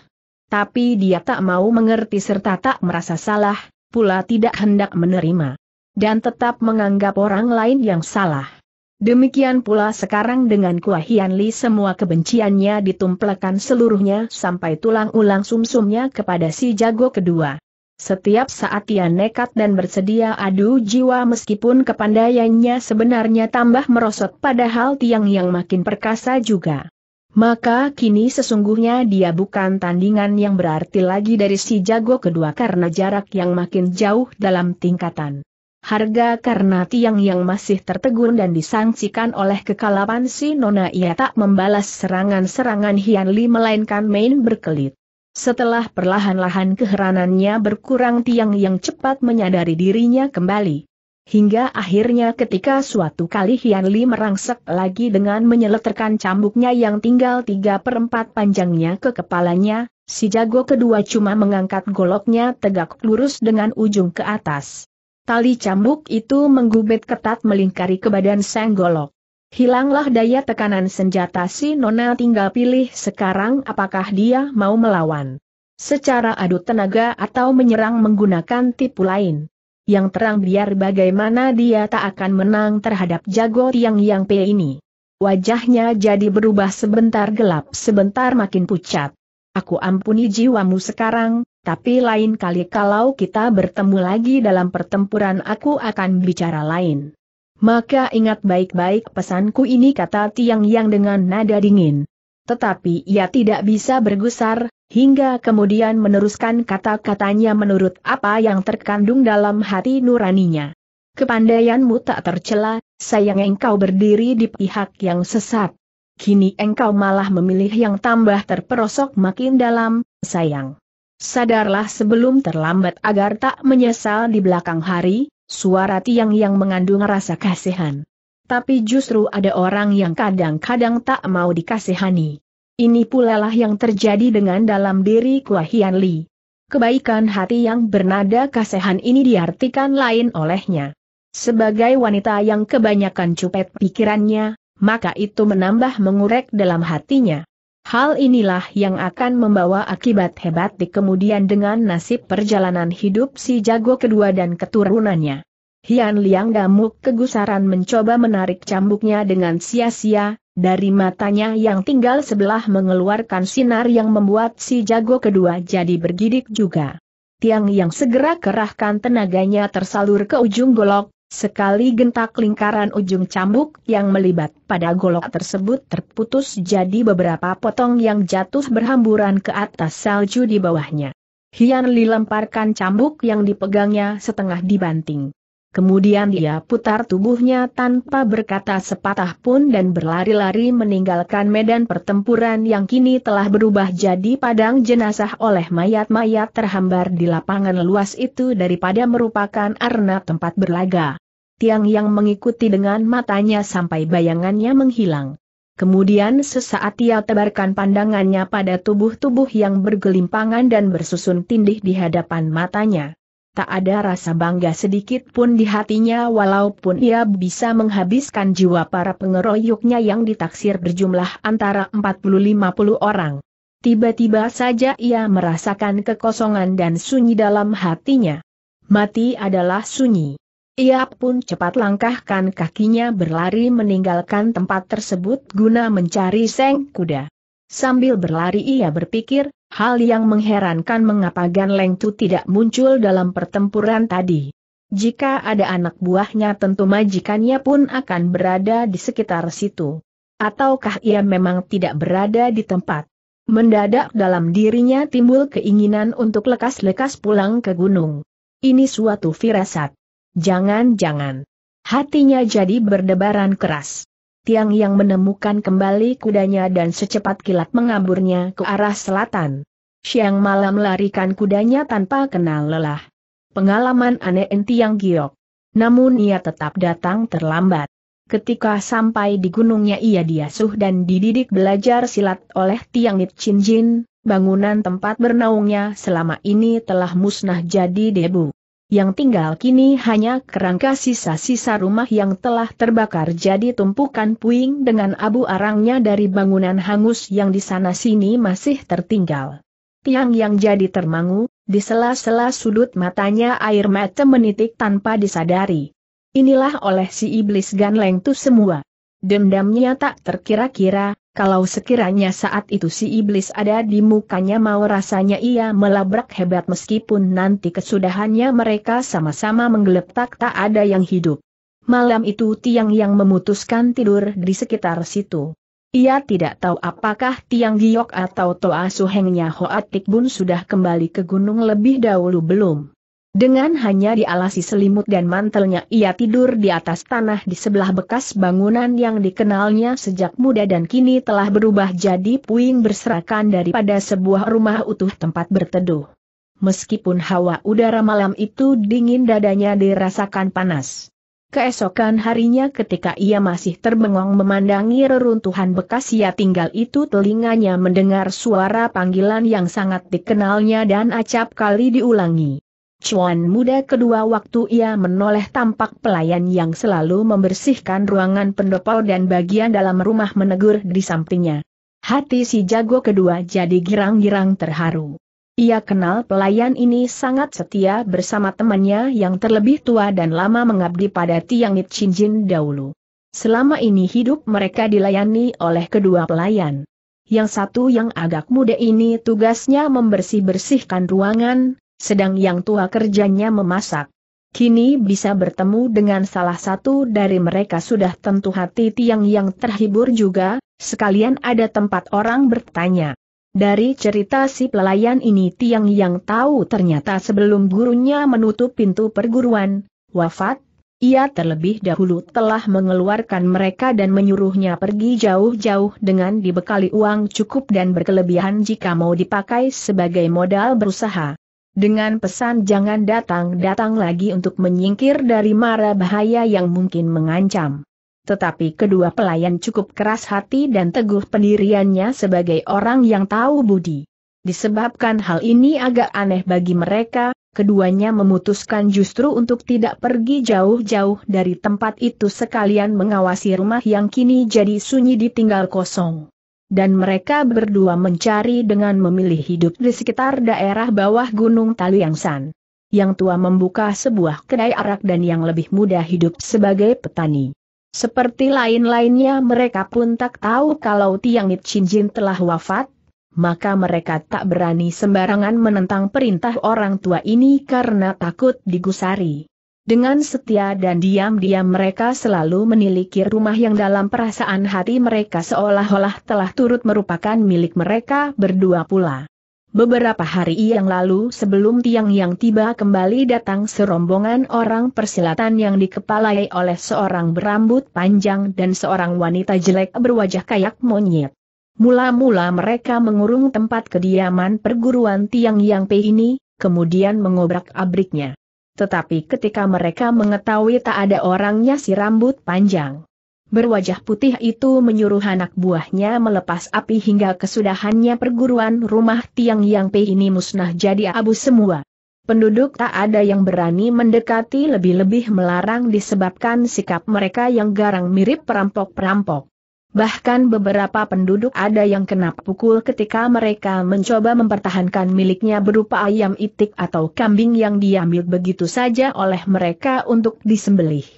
Tapi dia tak mau mengerti serta tak merasa salah, pula tidak hendak menerima. Dan tetap menganggap orang lain yang salah. Demikian pula sekarang dengan Kua Hian Li semua kebenciannya ditumplekan seluruhnya sampai tulang ulang sumsumnya kepada si jago kedua. Setiap saat ia nekat dan bersedia adu jiwa meskipun kepandaiannya sebenarnya tambah merosot padahal tiang yang makin perkasa juga. Maka kini sesungguhnya dia bukan tandingan yang berarti lagi dari si jago kedua karena jarak yang makin jauh dalam tingkatan harga karena tiang yang masih tertegun dan disangsikan oleh kekalapan si Nona ia tak membalas serangan-serangan Hian Li melainkan main berkelit. Setelah perlahan-lahan keheranannya berkurang tiang yang cepat menyadari dirinya kembali. Hingga akhirnya ketika suatu kali Hian Li merangsek lagi dengan menyeleterkan cambuknya yang tinggal tiga perempat panjangnya ke kepalanya, si jago kedua cuma mengangkat goloknya tegak lurus dengan ujung ke atas. Tali cambuk itu menggubet ketat melingkari ke badan Sang Golok. Hilanglah daya tekanan senjata si Nona tinggal pilih sekarang apakah dia mau melawan. Secara adu tenaga atau menyerang menggunakan tipu lain. Yang terang biar bagaimana dia tak akan menang terhadap jago Tiang Yang P ini. Wajahnya jadi berubah sebentar gelap sebentar makin pucat. Aku ampuni jiwamu sekarang, tapi lain kali kalau kita bertemu lagi dalam pertempuran aku akan bicara lain. Maka ingat baik-baik pesanku ini kata Tiang Yang dengan nada dingin. Tetapi ia tidak bisa bergusar, hingga kemudian meneruskan kata-katanya menurut apa yang terkandung dalam hati nuraninya. Kepandaianmu tak tercela, sayang engkau berdiri di pihak yang sesat. Kini engkau malah memilih yang tambah terperosok makin dalam, sayang. Sadarlah sebelum terlambat agar tak menyesal di belakang hari, suara tiang yang mengandung rasa kasihan. Tapi justru ada orang yang kadang-kadang tak mau dikasihani. Ini pula lah yang terjadi dengan dalam diri Kuahian Li. Kebaikan hati yang bernada kasihan ini diartikan lain olehnya. Sebagai wanita yang kebanyakan cupet pikirannya, maka itu menambah mengurek dalam hatinya. Hal inilah yang akan membawa akibat hebat di kemudian dengan nasib perjalanan hidup si jago kedua dan keturunannya. Hian Liang Damuk kegusaran mencoba menarik cambuknya dengan sia-sia, dari matanya yang tinggal sebelah mengeluarkan sinar yang membuat si jago kedua jadi bergidik juga. Tiang yang segera kerahkan tenaganya tersalur ke ujung golok, Sekali gentak lingkaran ujung cambuk yang melibat pada golok tersebut terputus jadi beberapa potong yang jatuh berhamburan ke atas salju di bawahnya. Hian Li lemparkan cambuk yang dipegangnya setengah dibanting. Kemudian dia putar tubuhnya tanpa berkata sepatah pun dan berlari-lari meninggalkan medan pertempuran yang kini telah berubah jadi padang jenazah oleh mayat-mayat terhambar di lapangan luas itu daripada merupakan arena tempat berlaga. Tiang yang mengikuti dengan matanya sampai bayangannya menghilang. Kemudian sesaat ia tebarkan pandangannya pada tubuh-tubuh yang bergelimpangan dan bersusun tindih di hadapan matanya tak ada rasa bangga sedikit pun di hatinya walaupun ia bisa menghabiskan jiwa para pengeroyoknya yang ditaksir berjumlah antara 40-50 orang. Tiba-tiba saja ia merasakan kekosongan dan sunyi dalam hatinya. Mati adalah sunyi. Ia pun cepat langkahkan kakinya berlari meninggalkan tempat tersebut guna mencari seng kuda. Sambil berlari ia berpikir, Hal yang mengherankan mengapa Gan Leng Tu tidak muncul dalam pertempuran tadi. Jika ada anak buahnya tentu majikannya pun akan berada di sekitar situ. Ataukah ia memang tidak berada di tempat? Mendadak dalam dirinya timbul keinginan untuk lekas-lekas pulang ke gunung. Ini suatu firasat. Jangan-jangan. Hatinya jadi berdebaran keras. Tiang yang menemukan kembali kudanya dan secepat kilat mengaburnya ke arah selatan. Siang malam larikan kudanya tanpa kenal lelah. Pengalaman aneh enti yang giok. Namun ia tetap datang terlambat. Ketika sampai di gunungnya ia diasuh dan dididik belajar silat oleh Tiang Nit Chin Jin, bangunan tempat bernaungnya selama ini telah musnah jadi debu. Yang tinggal kini hanya kerangka sisa-sisa rumah yang telah terbakar jadi tumpukan puing dengan abu arangnya dari bangunan hangus yang di sana-sini masih tertinggal. Tiang yang jadi termangu, di sela-sela sudut matanya air mata menitik tanpa disadari. Inilah oleh si iblis ganleng tu semua. Dendamnya tak terkira-kira, kalau sekiranya saat itu si iblis ada di mukanya mau rasanya ia melabrak hebat meskipun nanti kesudahannya mereka sama-sama menggeletak tak ada yang hidup. Malam itu Tiang yang memutuskan tidur di sekitar situ. Ia tidak tahu apakah Tiang Giok atau Toa Suhengnya Hoatik Bun sudah kembali ke gunung lebih dahulu belum. Dengan hanya dialasi selimut dan mantelnya ia tidur di atas tanah di sebelah bekas bangunan yang dikenalnya sejak muda dan kini telah berubah jadi puing berserakan daripada sebuah rumah utuh tempat berteduh. Meskipun hawa udara malam itu dingin dadanya dirasakan panas. Keesokan harinya ketika ia masih terbengong memandangi reruntuhan bekas ia tinggal itu telinganya mendengar suara panggilan yang sangat dikenalnya dan acap kali diulangi. Cuan muda kedua waktu ia menoleh tampak pelayan yang selalu membersihkan ruangan pendopo dan bagian dalam rumah menegur di sampingnya. Hati si jago kedua jadi girang-girang terharu. Ia kenal pelayan ini sangat setia bersama temannya yang terlebih tua dan lama mengabdi pada Tiangit Chinjin dahulu. Selama ini hidup mereka dilayani oleh kedua pelayan. Yang satu yang agak muda ini tugasnya membersih-bersihkan ruangan, sedang yang tua kerjanya memasak. Kini bisa bertemu dengan salah satu dari mereka sudah tentu hati tiang yang terhibur juga, sekalian ada tempat orang bertanya. Dari cerita si pelayan ini tiang yang tahu ternyata sebelum gurunya menutup pintu perguruan, wafat, ia terlebih dahulu telah mengeluarkan mereka dan menyuruhnya pergi jauh-jauh dengan dibekali uang cukup dan berkelebihan jika mau dipakai sebagai modal berusaha dengan pesan jangan datang-datang lagi untuk menyingkir dari mara bahaya yang mungkin mengancam. Tetapi kedua pelayan cukup keras hati dan teguh pendiriannya sebagai orang yang tahu budi. Disebabkan hal ini agak aneh bagi mereka, keduanya memutuskan justru untuk tidak pergi jauh-jauh dari tempat itu sekalian mengawasi rumah yang kini jadi sunyi ditinggal kosong dan mereka berdua mencari dengan memilih hidup di sekitar daerah bawah Gunung Taluyangsan. Yang tua membuka sebuah kedai arak dan yang lebih muda hidup sebagai petani. Seperti lain-lainnya mereka pun tak tahu kalau Tiang It telah wafat, maka mereka tak berani sembarangan menentang perintah orang tua ini karena takut digusari. Dengan setia dan diam-diam mereka selalu memiliki rumah yang dalam perasaan hati mereka seolah-olah telah turut merupakan milik mereka berdua pula. Beberapa hari yang lalu sebelum tiang yang tiba kembali datang serombongan orang persilatan yang dikepalai oleh seorang berambut panjang dan seorang wanita jelek berwajah kayak monyet. Mula-mula mereka mengurung tempat kediaman perguruan tiang yang P ini, kemudian mengobrak-abriknya. Tetapi ketika mereka mengetahui tak ada orangnya si rambut panjang. Berwajah putih itu menyuruh anak buahnya melepas api hingga kesudahannya perguruan rumah Tiang Yang Pei ini musnah jadi abu semua. Penduduk tak ada yang berani mendekati lebih-lebih melarang disebabkan sikap mereka yang garang mirip perampok-perampok. Bahkan beberapa penduduk ada yang kena pukul ketika mereka mencoba mempertahankan miliknya berupa ayam itik atau kambing yang diambil begitu saja oleh mereka untuk disembelih.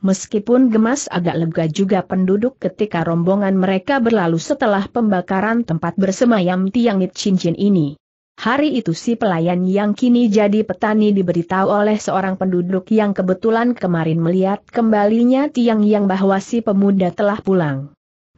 Meskipun gemas agak lega juga penduduk ketika rombongan mereka berlalu setelah pembakaran tempat bersemayam tiangit cincin ini. Hari itu si pelayan yang kini jadi petani diberitahu oleh seorang penduduk yang kebetulan kemarin melihat kembalinya tiang yang bahwa si pemuda telah pulang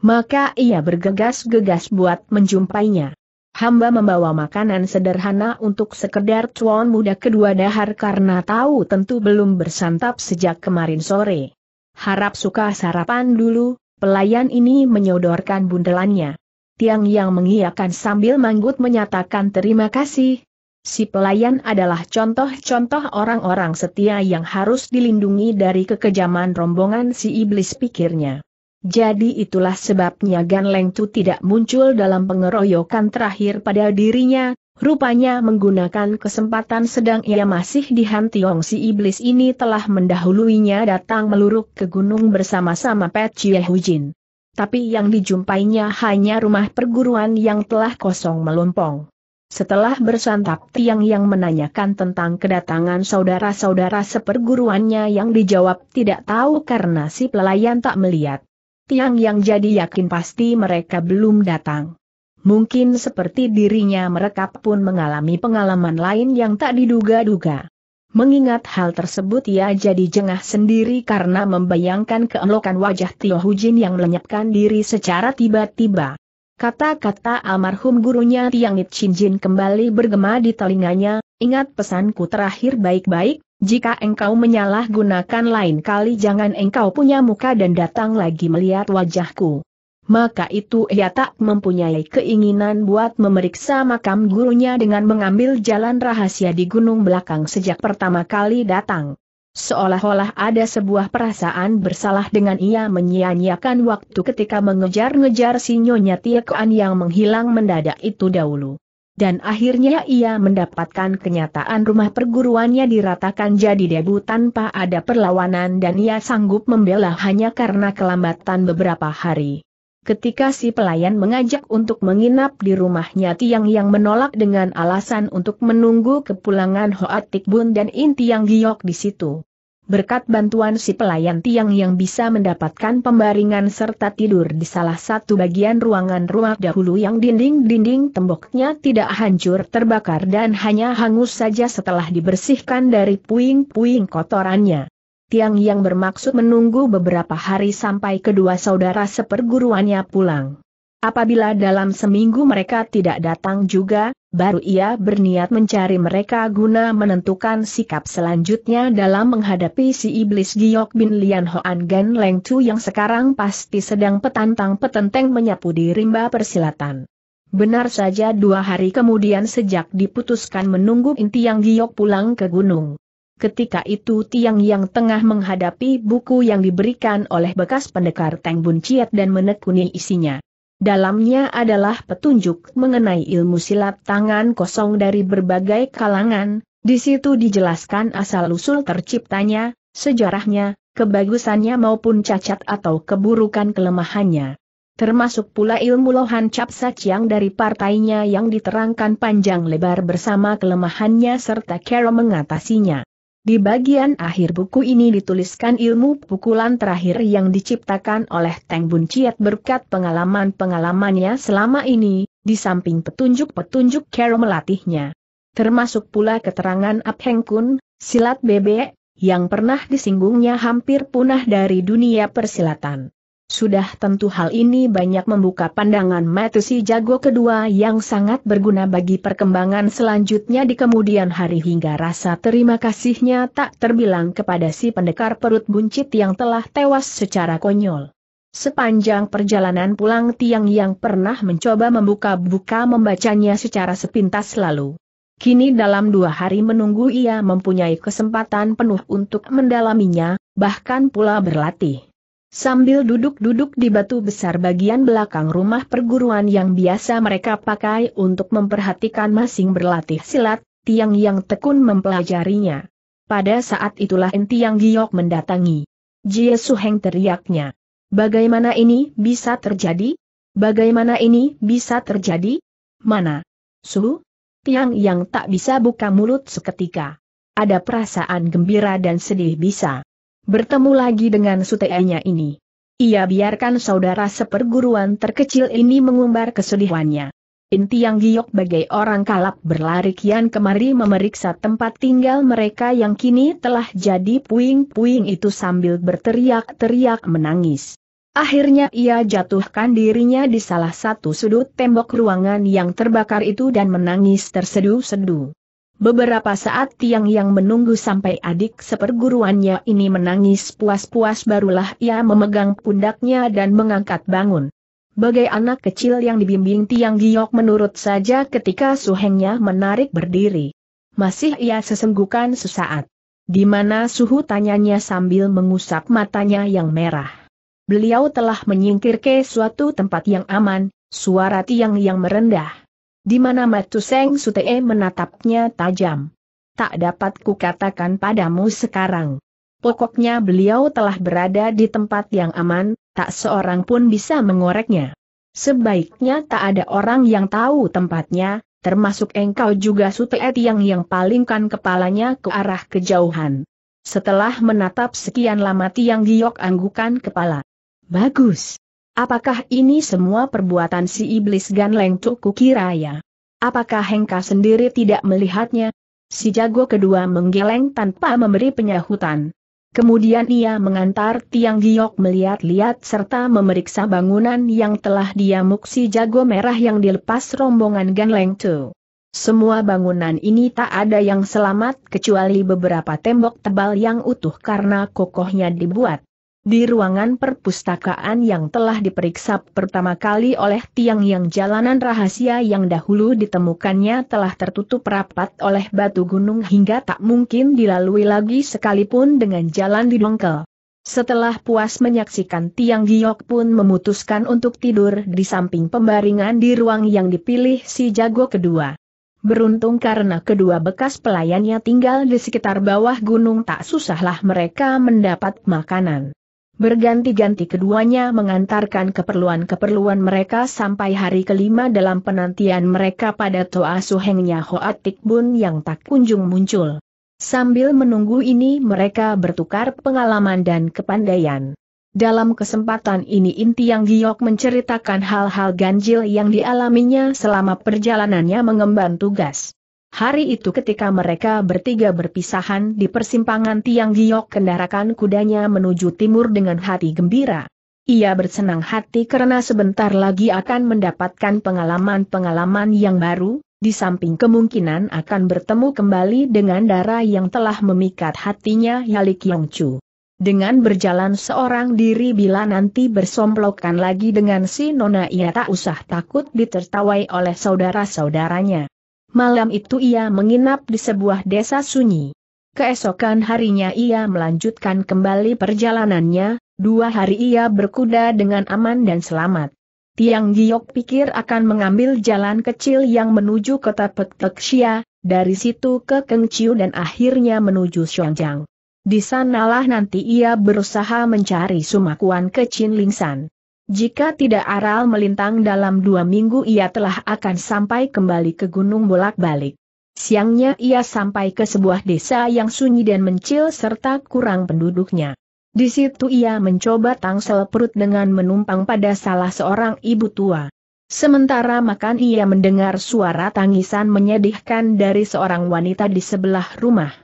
maka ia bergegas-gegas buat menjumpainya. Hamba membawa makanan sederhana untuk sekedar cuan muda kedua dahar karena tahu tentu belum bersantap sejak kemarin sore. Harap suka sarapan dulu, pelayan ini menyodorkan bundelannya. Tiang yang mengiakan sambil manggut menyatakan terima kasih. Si pelayan adalah contoh-contoh orang-orang setia yang harus dilindungi dari kekejaman rombongan si iblis pikirnya. Jadi itulah sebabnya Gan Leng Chu tidak muncul dalam pengeroyokan terakhir pada dirinya, rupanya menggunakan kesempatan sedang ia masih di Han Tiong si iblis ini telah mendahuluinya datang meluruk ke gunung bersama-sama Pet Chie Jin. Tapi yang dijumpainya hanya rumah perguruan yang telah kosong melompong. Setelah bersantap tiang yang menanyakan tentang kedatangan saudara-saudara seperguruannya yang dijawab tidak tahu karena si pelayan tak melihat tiang yang jadi yakin pasti mereka belum datang. Mungkin seperti dirinya mereka pun mengalami pengalaman lain yang tak diduga-duga. Mengingat hal tersebut ia jadi jengah sendiri karena membayangkan keelokan wajah Tio Hujin yang lenyapkan diri secara tiba-tiba. Kata-kata almarhum gurunya Tiangit Chinjin kembali bergema di telinganya, ingat pesanku terakhir baik-baik, jika engkau menyalahgunakan lain kali jangan engkau punya muka dan datang lagi melihat wajahku. Maka itu ia tak mempunyai keinginan buat memeriksa makam gurunya dengan mengambil jalan rahasia di gunung belakang sejak pertama kali datang. Seolah-olah ada sebuah perasaan bersalah dengan ia menyia-nyiakan waktu ketika mengejar-ngejar si Nyonya Tiekuan yang menghilang mendadak itu dahulu dan akhirnya ia mendapatkan kenyataan rumah perguruannya diratakan jadi debu tanpa ada perlawanan dan ia sanggup membela hanya karena kelambatan beberapa hari. Ketika si pelayan mengajak untuk menginap di rumahnya Tiang Yang menolak dengan alasan untuk menunggu kepulangan Hoatik Bun dan Inti yang Giok di situ berkat bantuan si pelayan tiang yang bisa mendapatkan pembaringan serta tidur di salah satu bagian ruangan rumah dahulu yang dinding-dinding temboknya tidak hancur terbakar dan hanya hangus saja setelah dibersihkan dari puing-puing kotorannya. Tiang yang bermaksud menunggu beberapa hari sampai kedua saudara seperguruannya pulang. Apabila dalam seminggu mereka tidak datang juga, baru ia berniat mencari mereka guna menentukan sikap selanjutnya dalam menghadapi si iblis Giok Bin Lian Hoan Gan Leng Chu yang sekarang pasti sedang petantang petenteng menyapu di rimba persilatan. Benar saja dua hari kemudian sejak diputuskan menunggu inti yang Giok pulang ke gunung. Ketika itu Tiang yang tengah menghadapi buku yang diberikan oleh bekas pendekar Teng Bun Ciet dan menekuni isinya. Dalamnya adalah petunjuk mengenai ilmu silat tangan kosong dari berbagai kalangan, di situ dijelaskan asal-usul terciptanya, sejarahnya, kebagusannya maupun cacat atau keburukan kelemahannya. Termasuk pula ilmu lohan capsat yang dari partainya yang diterangkan panjang lebar bersama kelemahannya serta cara mengatasinya. Di bagian akhir buku ini dituliskan ilmu pukulan terakhir yang diciptakan oleh Teng Bun Chiat berkat pengalaman-pengalamannya selama ini, di samping petunjuk-petunjuk Kero melatihnya. Termasuk pula keterangan Heng Kun, silat bebek, yang pernah disinggungnya hampir punah dari dunia persilatan. Sudah tentu hal ini banyak membuka pandangan mata si jago kedua yang sangat berguna bagi perkembangan selanjutnya di kemudian hari hingga rasa terima kasihnya tak terbilang kepada si pendekar perut buncit yang telah tewas secara konyol. Sepanjang perjalanan pulang tiang yang pernah mencoba membuka-buka membacanya secara sepintas lalu. Kini dalam dua hari menunggu ia mempunyai kesempatan penuh untuk mendalaminya, bahkan pula berlatih. Sambil duduk-duduk di batu besar bagian belakang rumah perguruan yang biasa mereka pakai untuk memperhatikan masing berlatih silat, Tiang Yang tekun mempelajarinya. Pada saat itulah Tiang Giok mendatangi. Jie Heng teriaknya. Bagaimana ini bisa terjadi? Bagaimana ini bisa terjadi? Mana? Su? Tiang Yang tak bisa buka mulut seketika. Ada perasaan gembira dan sedih bisa bertemu lagi dengan sutenya ini. Ia biarkan saudara seperguruan terkecil ini mengumbar kesedihannya. Inti yang giok bagai orang kalap berlari kian kemari memeriksa tempat tinggal mereka yang kini telah jadi puing-puing itu sambil berteriak-teriak menangis. Akhirnya ia jatuhkan dirinya di salah satu sudut tembok ruangan yang terbakar itu dan menangis terseduh-seduh. Beberapa saat Tiang yang menunggu sampai adik seperguruannya ini menangis puas-puas barulah ia memegang pundaknya dan mengangkat bangun. Bagai anak kecil yang dibimbing Tiang Giok menurut saja ketika suhengnya menarik berdiri. Masih ia sesenggukan sesaat. Di mana suhu tanyanya sambil mengusap matanya yang merah. Beliau telah menyingkir ke suatu tempat yang aman, suara Tiang yang merendah di mana Matu Seng Sute menatapnya tajam. Tak dapat kukatakan padamu sekarang. Pokoknya beliau telah berada di tempat yang aman, tak seorang pun bisa mengoreknya. Sebaiknya tak ada orang yang tahu tempatnya, termasuk engkau juga Sutee Tiang yang palingkan kepalanya ke arah kejauhan. Setelah menatap sekian lama Tiang Giok anggukan kepala. Bagus. Apakah ini semua perbuatan si iblis ganleng Tuku Kiraya? Apakah Hengka sendiri tidak melihatnya? Si jago kedua menggeleng tanpa memberi penyahutan. Kemudian ia mengantar Tiang Giok melihat-lihat serta memeriksa bangunan yang telah diamuk si jago merah yang dilepas rombongan Ganleng Tu. Semua bangunan ini tak ada yang selamat kecuali beberapa tembok tebal yang utuh karena kokohnya dibuat. Di ruangan perpustakaan yang telah diperiksa pertama kali oleh tiang yang jalanan rahasia yang dahulu ditemukannya telah tertutup rapat oleh batu gunung hingga tak mungkin dilalui lagi sekalipun dengan jalan di longkel. Setelah puas menyaksikan tiang giok pun memutuskan untuk tidur di samping pembaringan di ruang yang dipilih si jago kedua. Beruntung karena kedua bekas pelayannya tinggal di sekitar bawah gunung tak susahlah mereka mendapat makanan. Berganti-ganti keduanya mengantarkan keperluan-keperluan mereka sampai hari kelima dalam penantian mereka pada Toa Suhengnya Hoatik Tikbun yang tak kunjung muncul. Sambil menunggu ini mereka bertukar pengalaman dan kepandaian. Dalam kesempatan ini Inti Yang Giok menceritakan hal-hal ganjil yang dialaminya selama perjalanannya mengemban tugas. Hari itu ketika mereka bertiga berpisahan di persimpangan Tiang Giok kendarakan kudanya menuju timur dengan hati gembira. Ia bersenang hati karena sebentar lagi akan mendapatkan pengalaman-pengalaman yang baru, di samping kemungkinan akan bertemu kembali dengan darah yang telah memikat hatinya Yali Chu. Dengan berjalan seorang diri bila nanti bersomplokan lagi dengan si Nona ia tak usah takut ditertawai oleh saudara-saudaranya malam itu ia menginap di sebuah desa sunyi. Keesokan harinya ia melanjutkan kembali perjalanannya, dua hari ia berkuda dengan aman dan selamat. Tiang Giok pikir akan mengambil jalan kecil yang menuju kota Petekxia, dari situ ke Kengciu dan akhirnya menuju Xiongjang. Di sanalah nanti ia berusaha mencari sumakuan ke Chin Lingsan. Jika tidak aral melintang dalam dua minggu ia telah akan sampai kembali ke gunung bolak-balik. Siangnya ia sampai ke sebuah desa yang sunyi dan mencil serta kurang penduduknya. Di situ ia mencoba tangsel perut dengan menumpang pada salah seorang ibu tua. Sementara makan ia mendengar suara tangisan menyedihkan dari seorang wanita di sebelah rumah.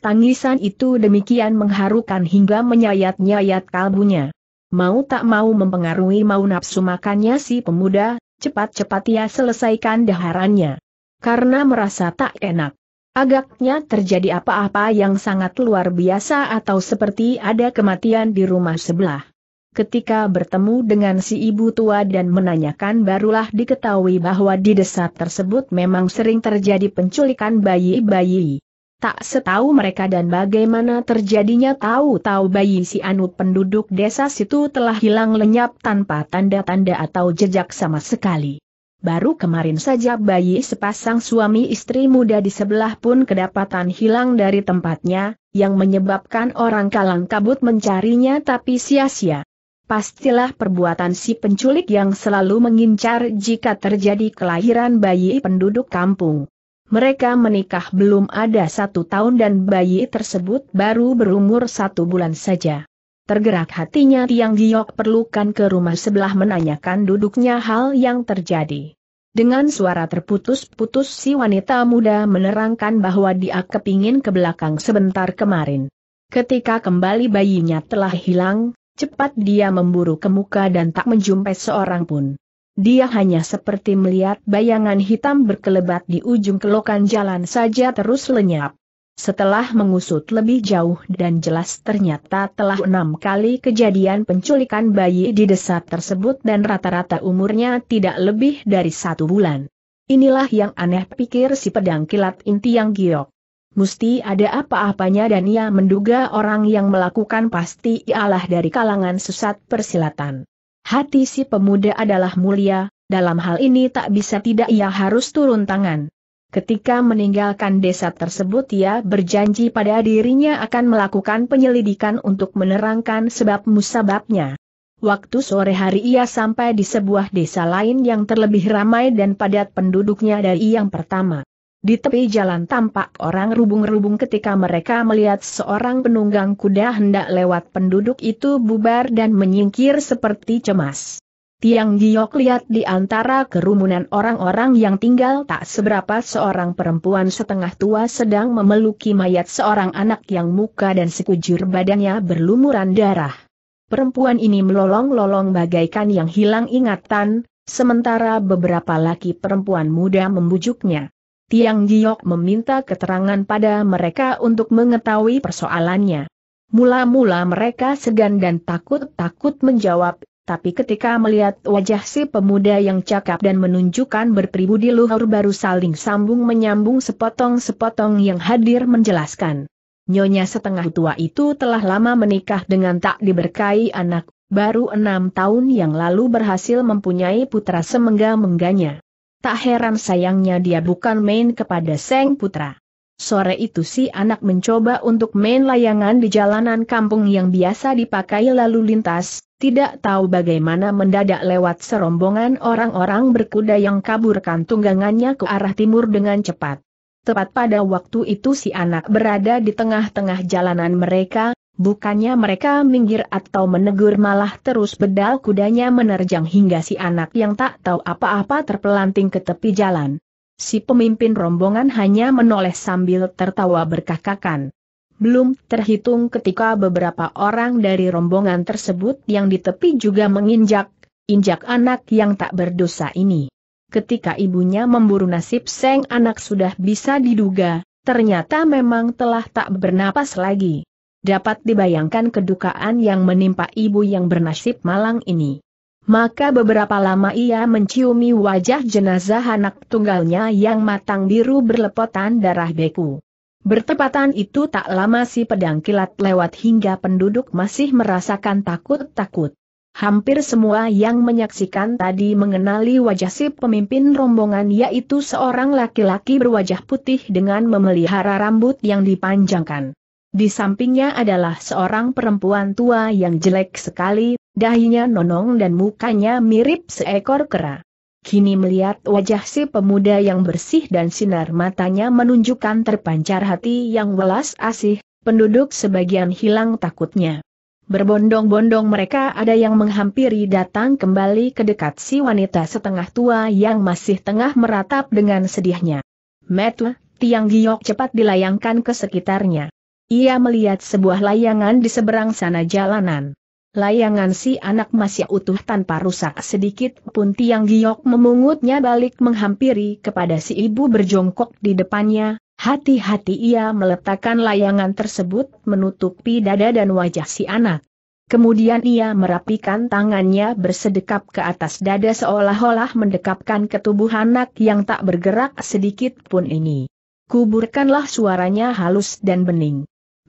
Tangisan itu demikian mengharukan hingga menyayat-nyayat kalbunya mau tak mau mempengaruhi mau nafsu makannya si pemuda, cepat-cepat ia selesaikan daharannya. Karena merasa tak enak. Agaknya terjadi apa-apa yang sangat luar biasa atau seperti ada kematian di rumah sebelah. Ketika bertemu dengan si ibu tua dan menanyakan barulah diketahui bahwa di desa tersebut memang sering terjadi penculikan bayi-bayi. Tak setahu mereka dan bagaimana terjadinya tahu-tahu bayi si Anut penduduk desa situ telah hilang lenyap tanpa tanda-tanda atau jejak sama sekali. Baru kemarin saja bayi sepasang suami istri muda di sebelah pun kedapatan hilang dari tempatnya, yang menyebabkan orang kalang kabut mencarinya tapi sia-sia. Pastilah perbuatan si penculik yang selalu mengincar jika terjadi kelahiran bayi penduduk kampung mereka menikah belum ada satu tahun dan bayi tersebut baru berumur satu bulan saja. Tergerak hatinya Tiang Giok perlukan ke rumah sebelah menanyakan duduknya hal yang terjadi. Dengan suara terputus-putus si wanita muda menerangkan bahwa dia kepingin ke belakang sebentar kemarin. Ketika kembali bayinya telah hilang, cepat dia memburu ke muka dan tak menjumpai seorang pun dia hanya seperti melihat bayangan hitam berkelebat di ujung kelokan jalan saja terus lenyap. Setelah mengusut lebih jauh dan jelas ternyata telah enam kali kejadian penculikan bayi di desa tersebut dan rata-rata umurnya tidak lebih dari satu bulan. Inilah yang aneh pikir si pedang kilat inti yang giok. Musti ada apa-apanya dan ia menduga orang yang melakukan pasti ialah dari kalangan sesat persilatan. Hati si pemuda adalah mulia, dalam hal ini tak bisa tidak ia harus turun tangan. Ketika meninggalkan desa tersebut ia berjanji pada dirinya akan melakukan penyelidikan untuk menerangkan sebab musababnya. Waktu sore hari ia sampai di sebuah desa lain yang terlebih ramai dan padat penduduknya dari yang pertama. Di tepi jalan tampak orang rubung-rubung ketika mereka melihat seorang penunggang kuda hendak lewat penduduk itu bubar dan menyingkir seperti cemas. Tiang Giok lihat di antara kerumunan orang-orang yang tinggal tak seberapa seorang perempuan setengah tua sedang memeluki mayat seorang anak yang muka dan sekujur badannya berlumuran darah. Perempuan ini melolong-lolong bagaikan yang hilang ingatan, sementara beberapa laki perempuan muda membujuknya. Tiang Giok meminta keterangan pada mereka untuk mengetahui persoalannya. Mula-mula mereka segan dan takut-takut menjawab, tapi ketika melihat wajah si pemuda yang cakap dan menunjukkan berpribudi luhur baru saling sambung menyambung sepotong-sepotong yang hadir menjelaskan. Nyonya setengah tua itu telah lama menikah dengan tak diberkai anak, baru enam tahun yang lalu berhasil mempunyai putra semengga-mengganya. Tak heran sayangnya dia bukan main kepada Seng Putra. Sore itu si anak mencoba untuk main layangan di jalanan kampung yang biasa dipakai lalu lintas, tidak tahu bagaimana mendadak lewat serombongan orang-orang berkuda yang kaburkan tunggangannya ke arah timur dengan cepat. Tepat pada waktu itu si anak berada di tengah-tengah jalanan mereka, bukannya mereka minggir atau menegur malah terus bedal kudanya menerjang hingga si anak yang tak tahu apa-apa terpelanting ke tepi jalan. Si pemimpin rombongan hanya menoleh sambil tertawa berkakakan. Belum terhitung ketika beberapa orang dari rombongan tersebut yang di tepi juga menginjak, injak anak yang tak berdosa ini. Ketika ibunya memburu nasib seng anak sudah bisa diduga, ternyata memang telah tak bernapas lagi dapat dibayangkan kedukaan yang menimpa ibu yang bernasib malang ini. Maka beberapa lama ia menciumi wajah jenazah anak tunggalnya yang matang biru berlepotan darah beku. Bertepatan itu tak lama si pedang kilat lewat hingga penduduk masih merasakan takut-takut. Hampir semua yang menyaksikan tadi mengenali wajah si pemimpin rombongan yaitu seorang laki-laki berwajah putih dengan memelihara rambut yang dipanjangkan. Di sampingnya adalah seorang perempuan tua yang jelek sekali, dahinya nonong dan mukanya mirip seekor kera. Kini melihat wajah si pemuda yang bersih dan sinar matanya menunjukkan terpancar hati yang welas asih, penduduk sebagian hilang takutnya. Berbondong-bondong mereka ada yang menghampiri datang kembali ke dekat si wanita setengah tua yang masih tengah meratap dengan sedihnya. Metu, tiang giok cepat dilayangkan ke sekitarnya. Ia melihat sebuah layangan di seberang sana jalanan. Layangan si anak masih utuh tanpa rusak sedikit pun tiang giok memungutnya balik menghampiri kepada si ibu berjongkok di depannya, hati-hati ia meletakkan layangan tersebut menutupi dada dan wajah si anak. Kemudian ia merapikan tangannya bersedekap ke atas dada seolah-olah mendekapkan ke tubuh anak yang tak bergerak sedikit pun ini. Kuburkanlah suaranya halus dan bening.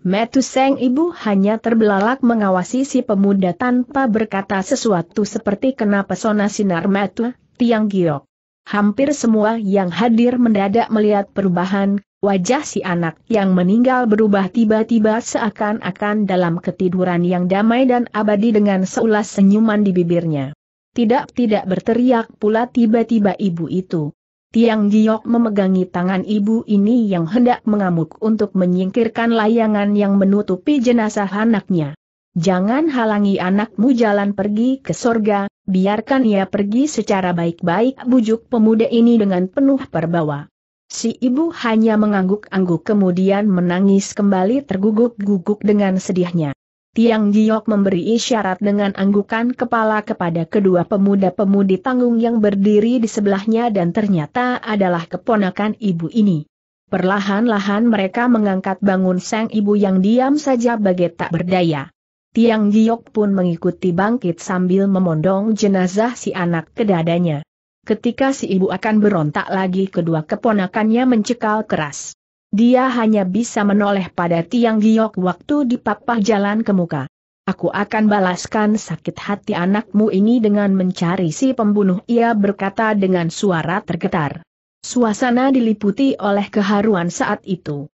Metu Seng ibu hanya terbelalak mengawasi si pemuda tanpa berkata sesuatu seperti kena pesona sinar metu, tiang giok. Hampir semua yang hadir mendadak melihat perubahan, wajah si anak yang meninggal berubah tiba-tiba seakan-akan dalam ketiduran yang damai dan abadi dengan seulas senyuman di bibirnya. Tidak-tidak berteriak pula tiba-tiba ibu itu. Tiang Giok memegangi tangan ibu ini yang hendak mengamuk untuk menyingkirkan layangan yang menutupi jenazah anaknya. Jangan halangi anakmu jalan pergi ke sorga, biarkan ia pergi secara baik-baik bujuk pemuda ini dengan penuh perbawa. Si ibu hanya mengangguk-angguk kemudian menangis kembali terguguk-guguk dengan sedihnya. Tiang Giok memberi isyarat dengan anggukan kepala kepada kedua pemuda-pemudi tanggung yang berdiri di sebelahnya dan ternyata adalah keponakan ibu ini. Perlahan-lahan mereka mengangkat bangun sang ibu yang diam saja bagai tak berdaya. Tiang Giok pun mengikuti bangkit sambil memondong jenazah si anak ke dadanya. Ketika si ibu akan berontak lagi kedua keponakannya mencekal keras. Dia hanya bisa menoleh pada tiang giok waktu dipapah jalan ke muka. Aku akan balaskan sakit hati anakmu ini dengan mencari si pembunuh ia berkata dengan suara tergetar. Suasana diliputi oleh keharuan saat itu.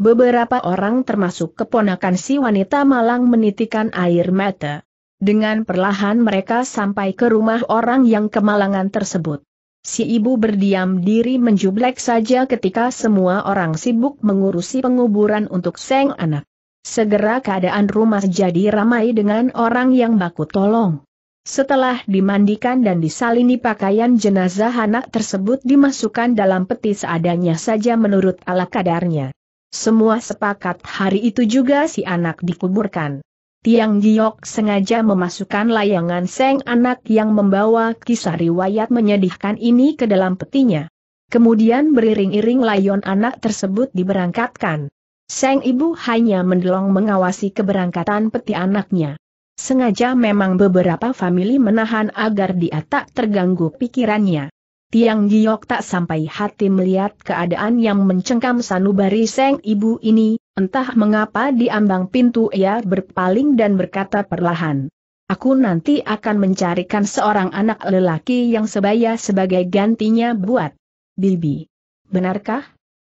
Beberapa orang termasuk keponakan si wanita malang menitikan air mata. Dengan perlahan mereka sampai ke rumah orang yang kemalangan tersebut. Si ibu berdiam diri menjublek saja ketika semua orang sibuk mengurusi penguburan untuk seng anak. Segera keadaan rumah jadi ramai dengan orang yang baku tolong. Setelah dimandikan dan disalini pakaian jenazah anak tersebut dimasukkan dalam peti seadanya saja menurut ala kadarnya. Semua sepakat hari itu juga si anak dikuburkan. Tiang Giok sengaja memasukkan layangan Seng anak yang membawa kisah riwayat menyedihkan ini ke dalam petinya. Kemudian beriring-iring layon anak tersebut diberangkatkan. Seng ibu hanya mendelong mengawasi keberangkatan peti anaknya. Sengaja memang beberapa famili menahan agar dia tak terganggu pikirannya. Tiang Giok tak sampai hati melihat keadaan yang mencengkam sanubari Seng ibu ini, Entah mengapa di ambang pintu ia berpaling dan berkata perlahan. Aku nanti akan mencarikan seorang anak lelaki yang sebaya sebagai gantinya buat. Bibi. Benarkah?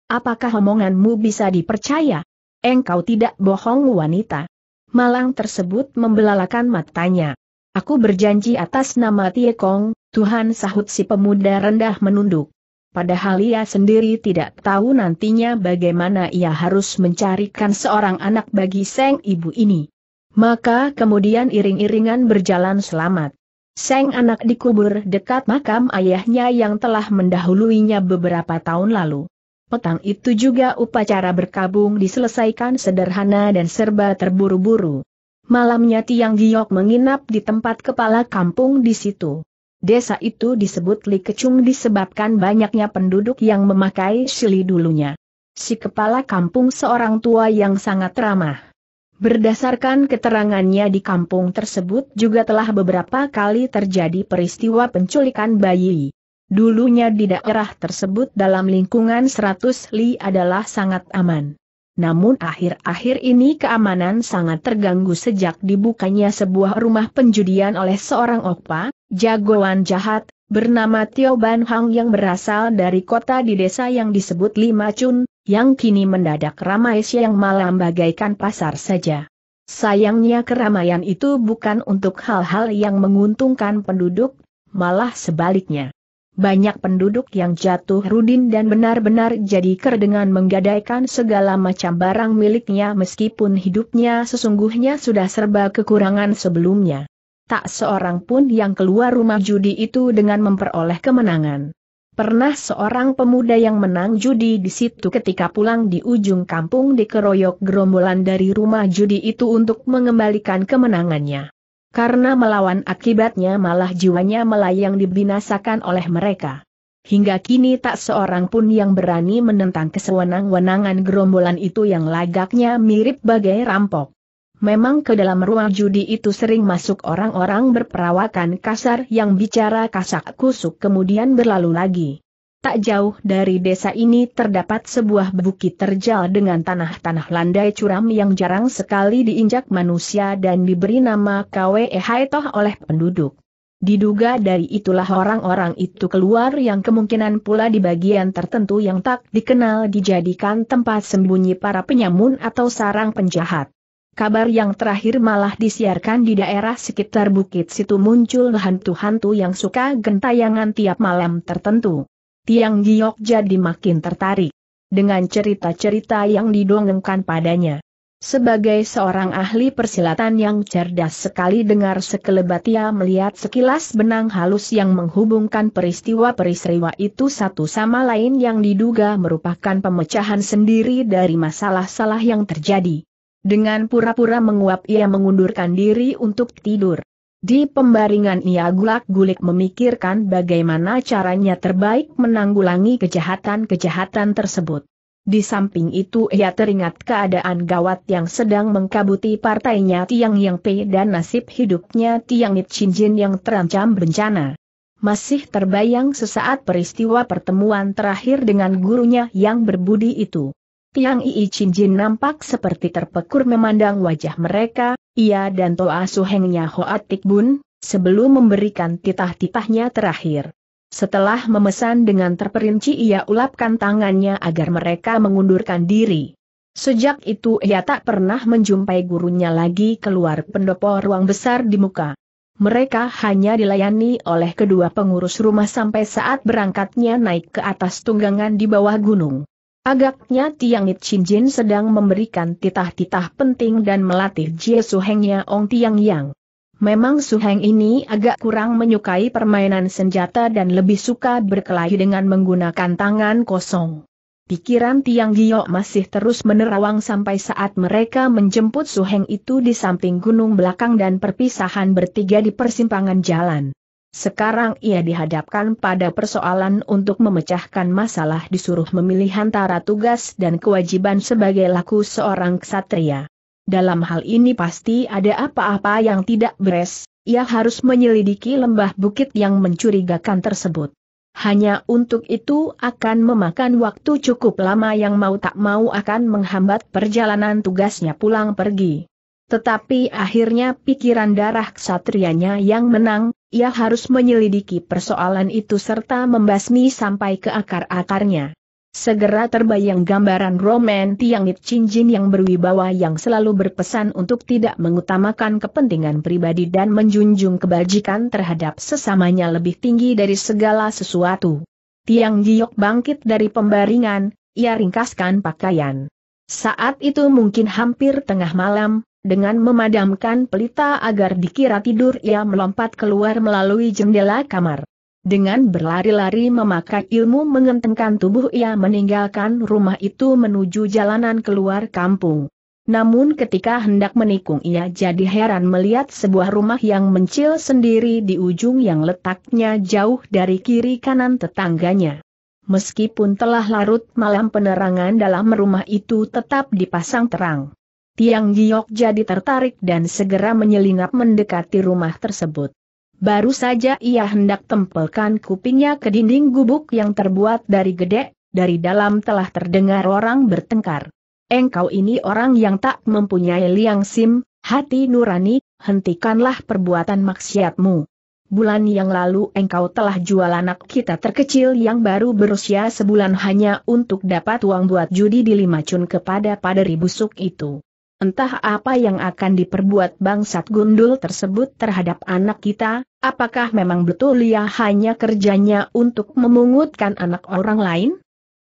Apakah omonganmu bisa dipercaya? Engkau tidak bohong wanita. Malang tersebut membelalakan matanya. Aku berjanji atas nama Tiekong, Tuhan sahut si pemuda rendah menunduk padahal ia sendiri tidak tahu nantinya bagaimana ia harus mencarikan seorang anak bagi Seng ibu ini. Maka kemudian iring-iringan berjalan selamat. Seng anak dikubur dekat makam ayahnya yang telah mendahuluinya beberapa tahun lalu. Petang itu juga upacara berkabung diselesaikan sederhana dan serba terburu-buru. Malamnya Tiang Giok menginap di tempat kepala kampung di situ. Desa itu disebut Li Kecung disebabkan banyaknya penduduk yang memakai Shili dulunya. Si kepala kampung seorang tua yang sangat ramah. Berdasarkan keterangannya di kampung tersebut juga telah beberapa kali terjadi peristiwa penculikan bayi. Dulunya di daerah tersebut dalam lingkungan 100 li adalah sangat aman. Namun akhir-akhir ini keamanan sangat terganggu sejak dibukanya sebuah rumah penjudian oleh seorang opa, jagoan jahat, bernama Tio Ban Hang yang berasal dari kota di desa yang disebut Lima Chun, yang kini mendadak ramai siang malam bagaikan pasar saja. Sayangnya keramaian itu bukan untuk hal-hal yang menguntungkan penduduk, malah sebaliknya banyak penduduk yang jatuh rudin dan benar-benar jadi ker dengan menggadaikan segala macam barang miliknya meskipun hidupnya sesungguhnya sudah serba kekurangan sebelumnya. Tak seorang pun yang keluar rumah judi itu dengan memperoleh kemenangan. Pernah seorang pemuda yang menang judi di situ ketika pulang di ujung kampung dikeroyok gerombolan dari rumah judi itu untuk mengembalikan kemenangannya. Karena melawan akibatnya malah jiwanya melayang dibinasakan oleh mereka. Hingga kini tak seorang pun yang berani menentang kesewenang-wenangan gerombolan itu yang lagaknya mirip bagai rampok. Memang ke dalam ruang judi itu sering masuk orang-orang berperawakan kasar yang bicara kasak kusuk kemudian berlalu lagi. Tak jauh dari desa ini terdapat sebuah bukit terjal dengan tanah-tanah landai curam yang jarang sekali diinjak manusia dan diberi nama Kwe Haitoh oleh penduduk. Diduga dari itulah orang-orang itu keluar yang kemungkinan pula di bagian tertentu yang tak dikenal dijadikan tempat sembunyi para penyamun atau sarang penjahat. Kabar yang terakhir malah disiarkan di daerah sekitar bukit situ muncul hantu-hantu yang suka gentayangan tiap malam tertentu. Tiang Giok jadi makin tertarik dengan cerita-cerita yang didongengkan padanya. Sebagai seorang ahli persilatan yang cerdas sekali dengar sekelebat ia melihat sekilas benang halus yang menghubungkan peristiwa-peristiwa itu satu sama lain yang diduga merupakan pemecahan sendiri dari masalah-salah yang terjadi. Dengan pura-pura menguap ia mengundurkan diri untuk tidur. Di pembaringan ia gulak-gulik memikirkan bagaimana caranya terbaik menanggulangi kejahatan-kejahatan tersebut. Di samping itu ia teringat keadaan gawat yang sedang mengkabuti partainya Tiang Yang Pei dan nasib hidupnya Tiang It Jin yang terancam bencana. Masih terbayang sesaat peristiwa pertemuan terakhir dengan gurunya yang berbudi itu. Tiang Ii Jin nampak seperti terpekur memandang wajah mereka, ia dan Toa Suhengnya Hoatik Bun, sebelum memberikan titah-titahnya terakhir. Setelah memesan dengan terperinci ia ulapkan tangannya agar mereka mengundurkan diri. Sejak itu ia tak pernah menjumpai gurunya lagi keluar pendopo ruang besar di muka. Mereka hanya dilayani oleh kedua pengurus rumah sampai saat berangkatnya naik ke atas tunggangan di bawah gunung. Agaknya Tiang It Chin Jin sedang memberikan titah-titah penting dan melatih Jie Su Hengnya Ong Tiang Yang. Memang Su Heng ini agak kurang menyukai permainan senjata dan lebih suka berkelahi dengan menggunakan tangan kosong. Pikiran Tiang Gio masih terus menerawang sampai saat mereka menjemput Su Heng itu di samping gunung belakang dan perpisahan bertiga di persimpangan jalan. Sekarang ia dihadapkan pada persoalan untuk memecahkan masalah disuruh memilih antara tugas dan kewajiban sebagai laku seorang ksatria. Dalam hal ini pasti ada apa-apa yang tidak beres, ia harus menyelidiki lembah bukit yang mencurigakan tersebut. Hanya untuk itu akan memakan waktu cukup lama yang mau tak mau akan menghambat perjalanan tugasnya pulang pergi. Tetapi akhirnya pikiran darah ksatrianya yang menang, ia harus menyelidiki persoalan itu serta membasmi sampai ke akar-akarnya. Segera terbayang gambaran Roman yang Cinjin yang berwibawa yang selalu berpesan untuk tidak mengutamakan kepentingan pribadi dan menjunjung kebajikan terhadap sesamanya lebih tinggi dari segala sesuatu. Tiang Giok bangkit dari pembaringan, ia ringkaskan pakaian. Saat itu mungkin hampir tengah malam, dengan memadamkan pelita agar dikira tidur ia melompat keluar melalui jendela kamar. Dengan berlari-lari memakai ilmu mengentengkan tubuh ia meninggalkan rumah itu menuju jalanan keluar kampung. Namun ketika hendak menikung ia jadi heran melihat sebuah rumah yang mencil sendiri di ujung yang letaknya jauh dari kiri kanan tetangganya. Meskipun telah larut malam penerangan dalam rumah itu tetap dipasang terang. Tiang Giok jadi tertarik dan segera menyelinap mendekati rumah tersebut. Baru saja ia hendak tempelkan kupingnya ke dinding gubuk yang terbuat dari gede, dari dalam telah terdengar orang bertengkar. Engkau ini orang yang tak mempunyai liang sim, hati nurani, hentikanlah perbuatan maksiatmu. Bulan yang lalu engkau telah jual anak kita terkecil yang baru berusia sebulan hanya untuk dapat uang buat judi di lima cun kepada paderi busuk itu. Entah apa yang akan diperbuat bangsat gundul tersebut terhadap anak kita, apakah memang betul ia hanya kerjanya untuk memungutkan anak orang lain?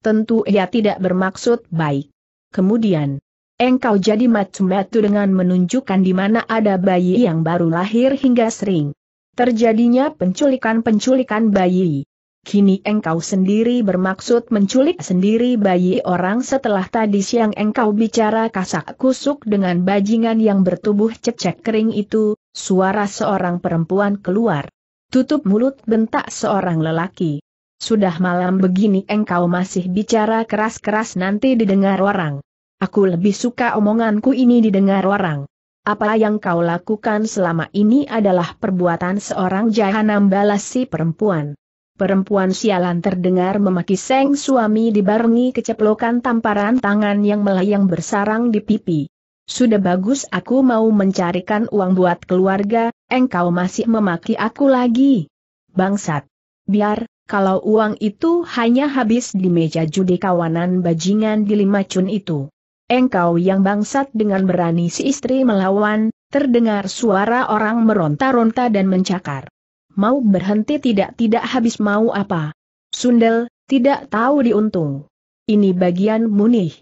Tentu ia tidak bermaksud baik. Kemudian, engkau jadi macam macem dengan menunjukkan di mana ada bayi yang baru lahir hingga sering terjadinya penculikan-penculikan bayi kini engkau sendiri bermaksud menculik sendiri bayi orang setelah tadi siang engkau bicara kasak kusuk dengan bajingan yang bertubuh cecek kering itu, suara seorang perempuan keluar. Tutup mulut bentak seorang lelaki. Sudah malam begini engkau masih bicara keras-keras nanti didengar orang. Aku lebih suka omonganku ini didengar orang. Apa yang kau lakukan selama ini adalah perbuatan seorang jahanam balas si perempuan. Perempuan sialan terdengar memaki seng suami dibarengi keceplokan tamparan tangan yang melayang bersarang di pipi. Sudah bagus aku mau mencarikan uang buat keluarga, engkau masih memaki aku lagi. Bangsat. Biar, kalau uang itu hanya habis di meja judi kawanan bajingan di lima cun itu. Engkau yang bangsat dengan berani si istri melawan, terdengar suara orang meronta-ronta dan mencakar mau berhenti tidak-tidak habis mau apa. Sundel, tidak tahu diuntung. Ini bagian munih.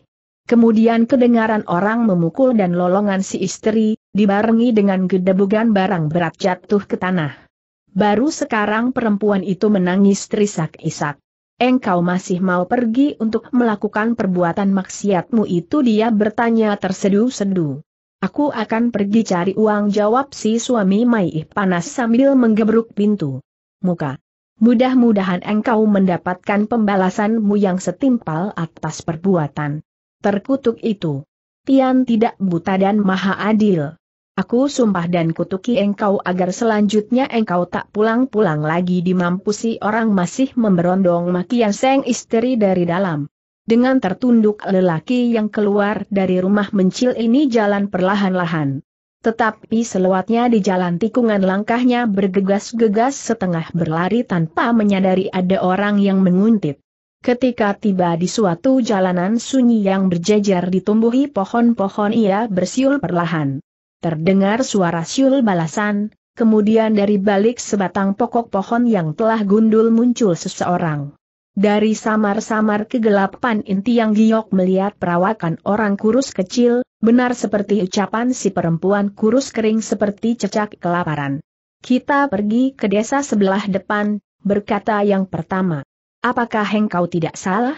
Kemudian kedengaran orang memukul dan lolongan si istri, dibarengi dengan gedebugan barang berat jatuh ke tanah. Baru sekarang perempuan itu menangis terisak-isak. Engkau masih mau pergi untuk melakukan perbuatan maksiatmu itu dia bertanya terseduh-seduh. Aku akan pergi cari uang jawab si suami Mai panas sambil menggebruk pintu. Muka. Mudah-mudahan engkau mendapatkan pembalasanmu yang setimpal atas perbuatan. Terkutuk itu. Tian tidak buta dan maha adil. Aku sumpah dan kutuki engkau agar selanjutnya engkau tak pulang-pulang lagi dimampusi orang masih memberondong makian seng istri dari dalam. Dengan tertunduk lelaki yang keluar dari rumah mencil ini jalan perlahan-lahan. Tetapi selewatnya di jalan tikungan langkahnya bergegas-gegas setengah berlari tanpa menyadari ada orang yang menguntit. Ketika tiba di suatu jalanan sunyi yang berjejer ditumbuhi pohon-pohon ia bersiul perlahan. Terdengar suara siul balasan, kemudian dari balik sebatang pokok pohon yang telah gundul muncul seseorang. Dari samar-samar kegelapan inti yang giok melihat perawakan orang kurus kecil, benar seperti ucapan si perempuan kurus kering seperti cecak kelaparan. Kita pergi ke desa sebelah depan, berkata yang pertama. Apakah engkau tidak salah?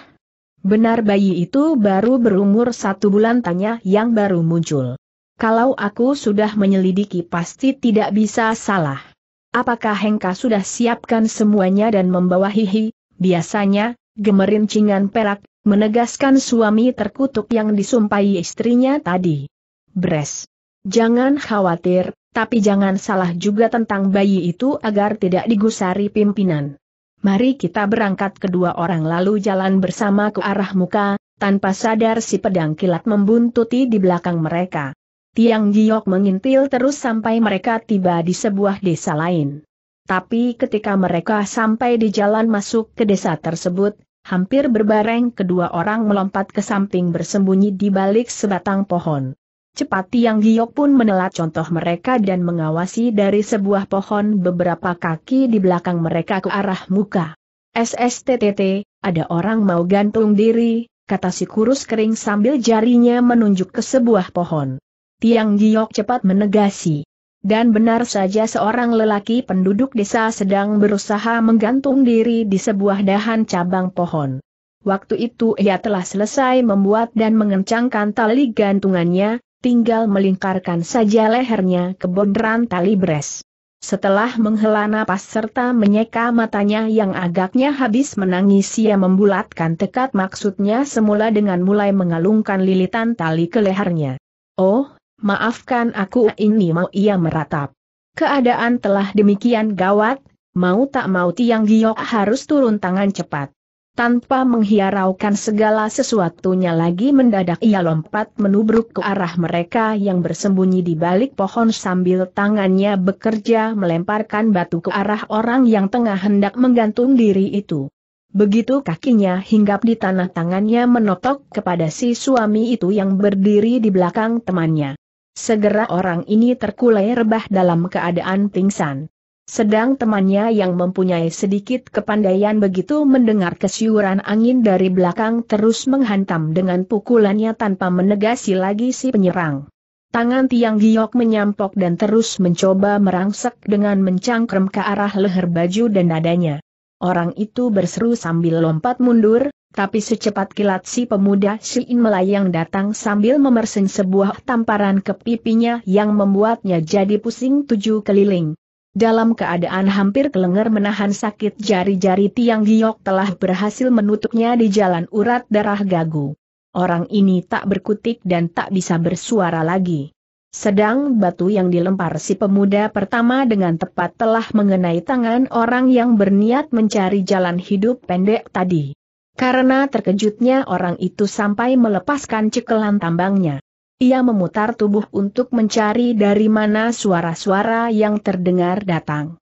Benar bayi itu baru berumur satu bulan tanya yang baru muncul. Kalau aku sudah menyelidiki pasti tidak bisa salah. Apakah Hengka sudah siapkan semuanya dan membawa hihi, Biasanya, gemerincingan perak, menegaskan suami terkutuk yang disumpahi istrinya tadi. Bres. Jangan khawatir, tapi jangan salah juga tentang bayi itu agar tidak digusari pimpinan. Mari kita berangkat kedua orang lalu jalan bersama ke arah muka, tanpa sadar si pedang kilat membuntuti di belakang mereka. Tiang Giok mengintil terus sampai mereka tiba di sebuah desa lain. Tapi ketika mereka sampai di jalan masuk ke desa tersebut, hampir berbareng kedua orang melompat ke samping bersembunyi di balik sebatang pohon. Cepat Tiang Giok pun menelat contoh mereka dan mengawasi dari sebuah pohon beberapa kaki di belakang mereka ke arah muka. SSTTT, ada orang mau gantung diri, kata si kurus kering sambil jarinya menunjuk ke sebuah pohon. Tiang Giok cepat menegasi. Dan benar saja seorang lelaki penduduk desa sedang berusaha menggantung diri di sebuah dahan cabang pohon. Waktu itu ia telah selesai membuat dan mengencangkan tali gantungannya, tinggal melingkarkan saja lehernya ke bonderan tali bres. Setelah menghela napas serta menyeka matanya yang agaknya habis menangis ia membulatkan tekad maksudnya semula dengan mulai mengalungkan lilitan tali ke lehernya. Oh, Maafkan aku ini mau ia meratap. Keadaan telah demikian gawat, mau tak mau Tiang Giok harus turun tangan cepat. Tanpa menghiraukan segala sesuatunya lagi mendadak ia lompat menubruk ke arah mereka yang bersembunyi di balik pohon sambil tangannya bekerja melemparkan batu ke arah orang yang tengah hendak menggantung diri itu. Begitu kakinya hinggap di tanah tangannya menotok kepada si suami itu yang berdiri di belakang temannya. Segera orang ini terkulai rebah dalam keadaan pingsan. Sedang temannya yang mempunyai sedikit kepandaian begitu mendengar kesiuran angin dari belakang terus menghantam dengan pukulannya tanpa menegasi lagi si penyerang. Tangan Tiang Giok menyampok dan terus mencoba merangsek dengan mencangkrem ke arah leher baju dan nadanya. Orang itu berseru sambil lompat mundur, tapi secepat kilat si pemuda Shiin melayang datang sambil memersing sebuah tamparan ke pipinya yang membuatnya jadi pusing tujuh keliling. Dalam keadaan hampir kelenger menahan sakit jari-jari Tiang Giok telah berhasil menutupnya di jalan urat darah gagu. Orang ini tak berkutik dan tak bisa bersuara lagi. Sedang batu yang dilempar si pemuda pertama dengan tepat telah mengenai tangan orang yang berniat mencari jalan hidup pendek tadi. Karena terkejutnya orang itu sampai melepaskan cekelan tambangnya. Ia memutar tubuh untuk mencari dari mana suara-suara yang terdengar datang.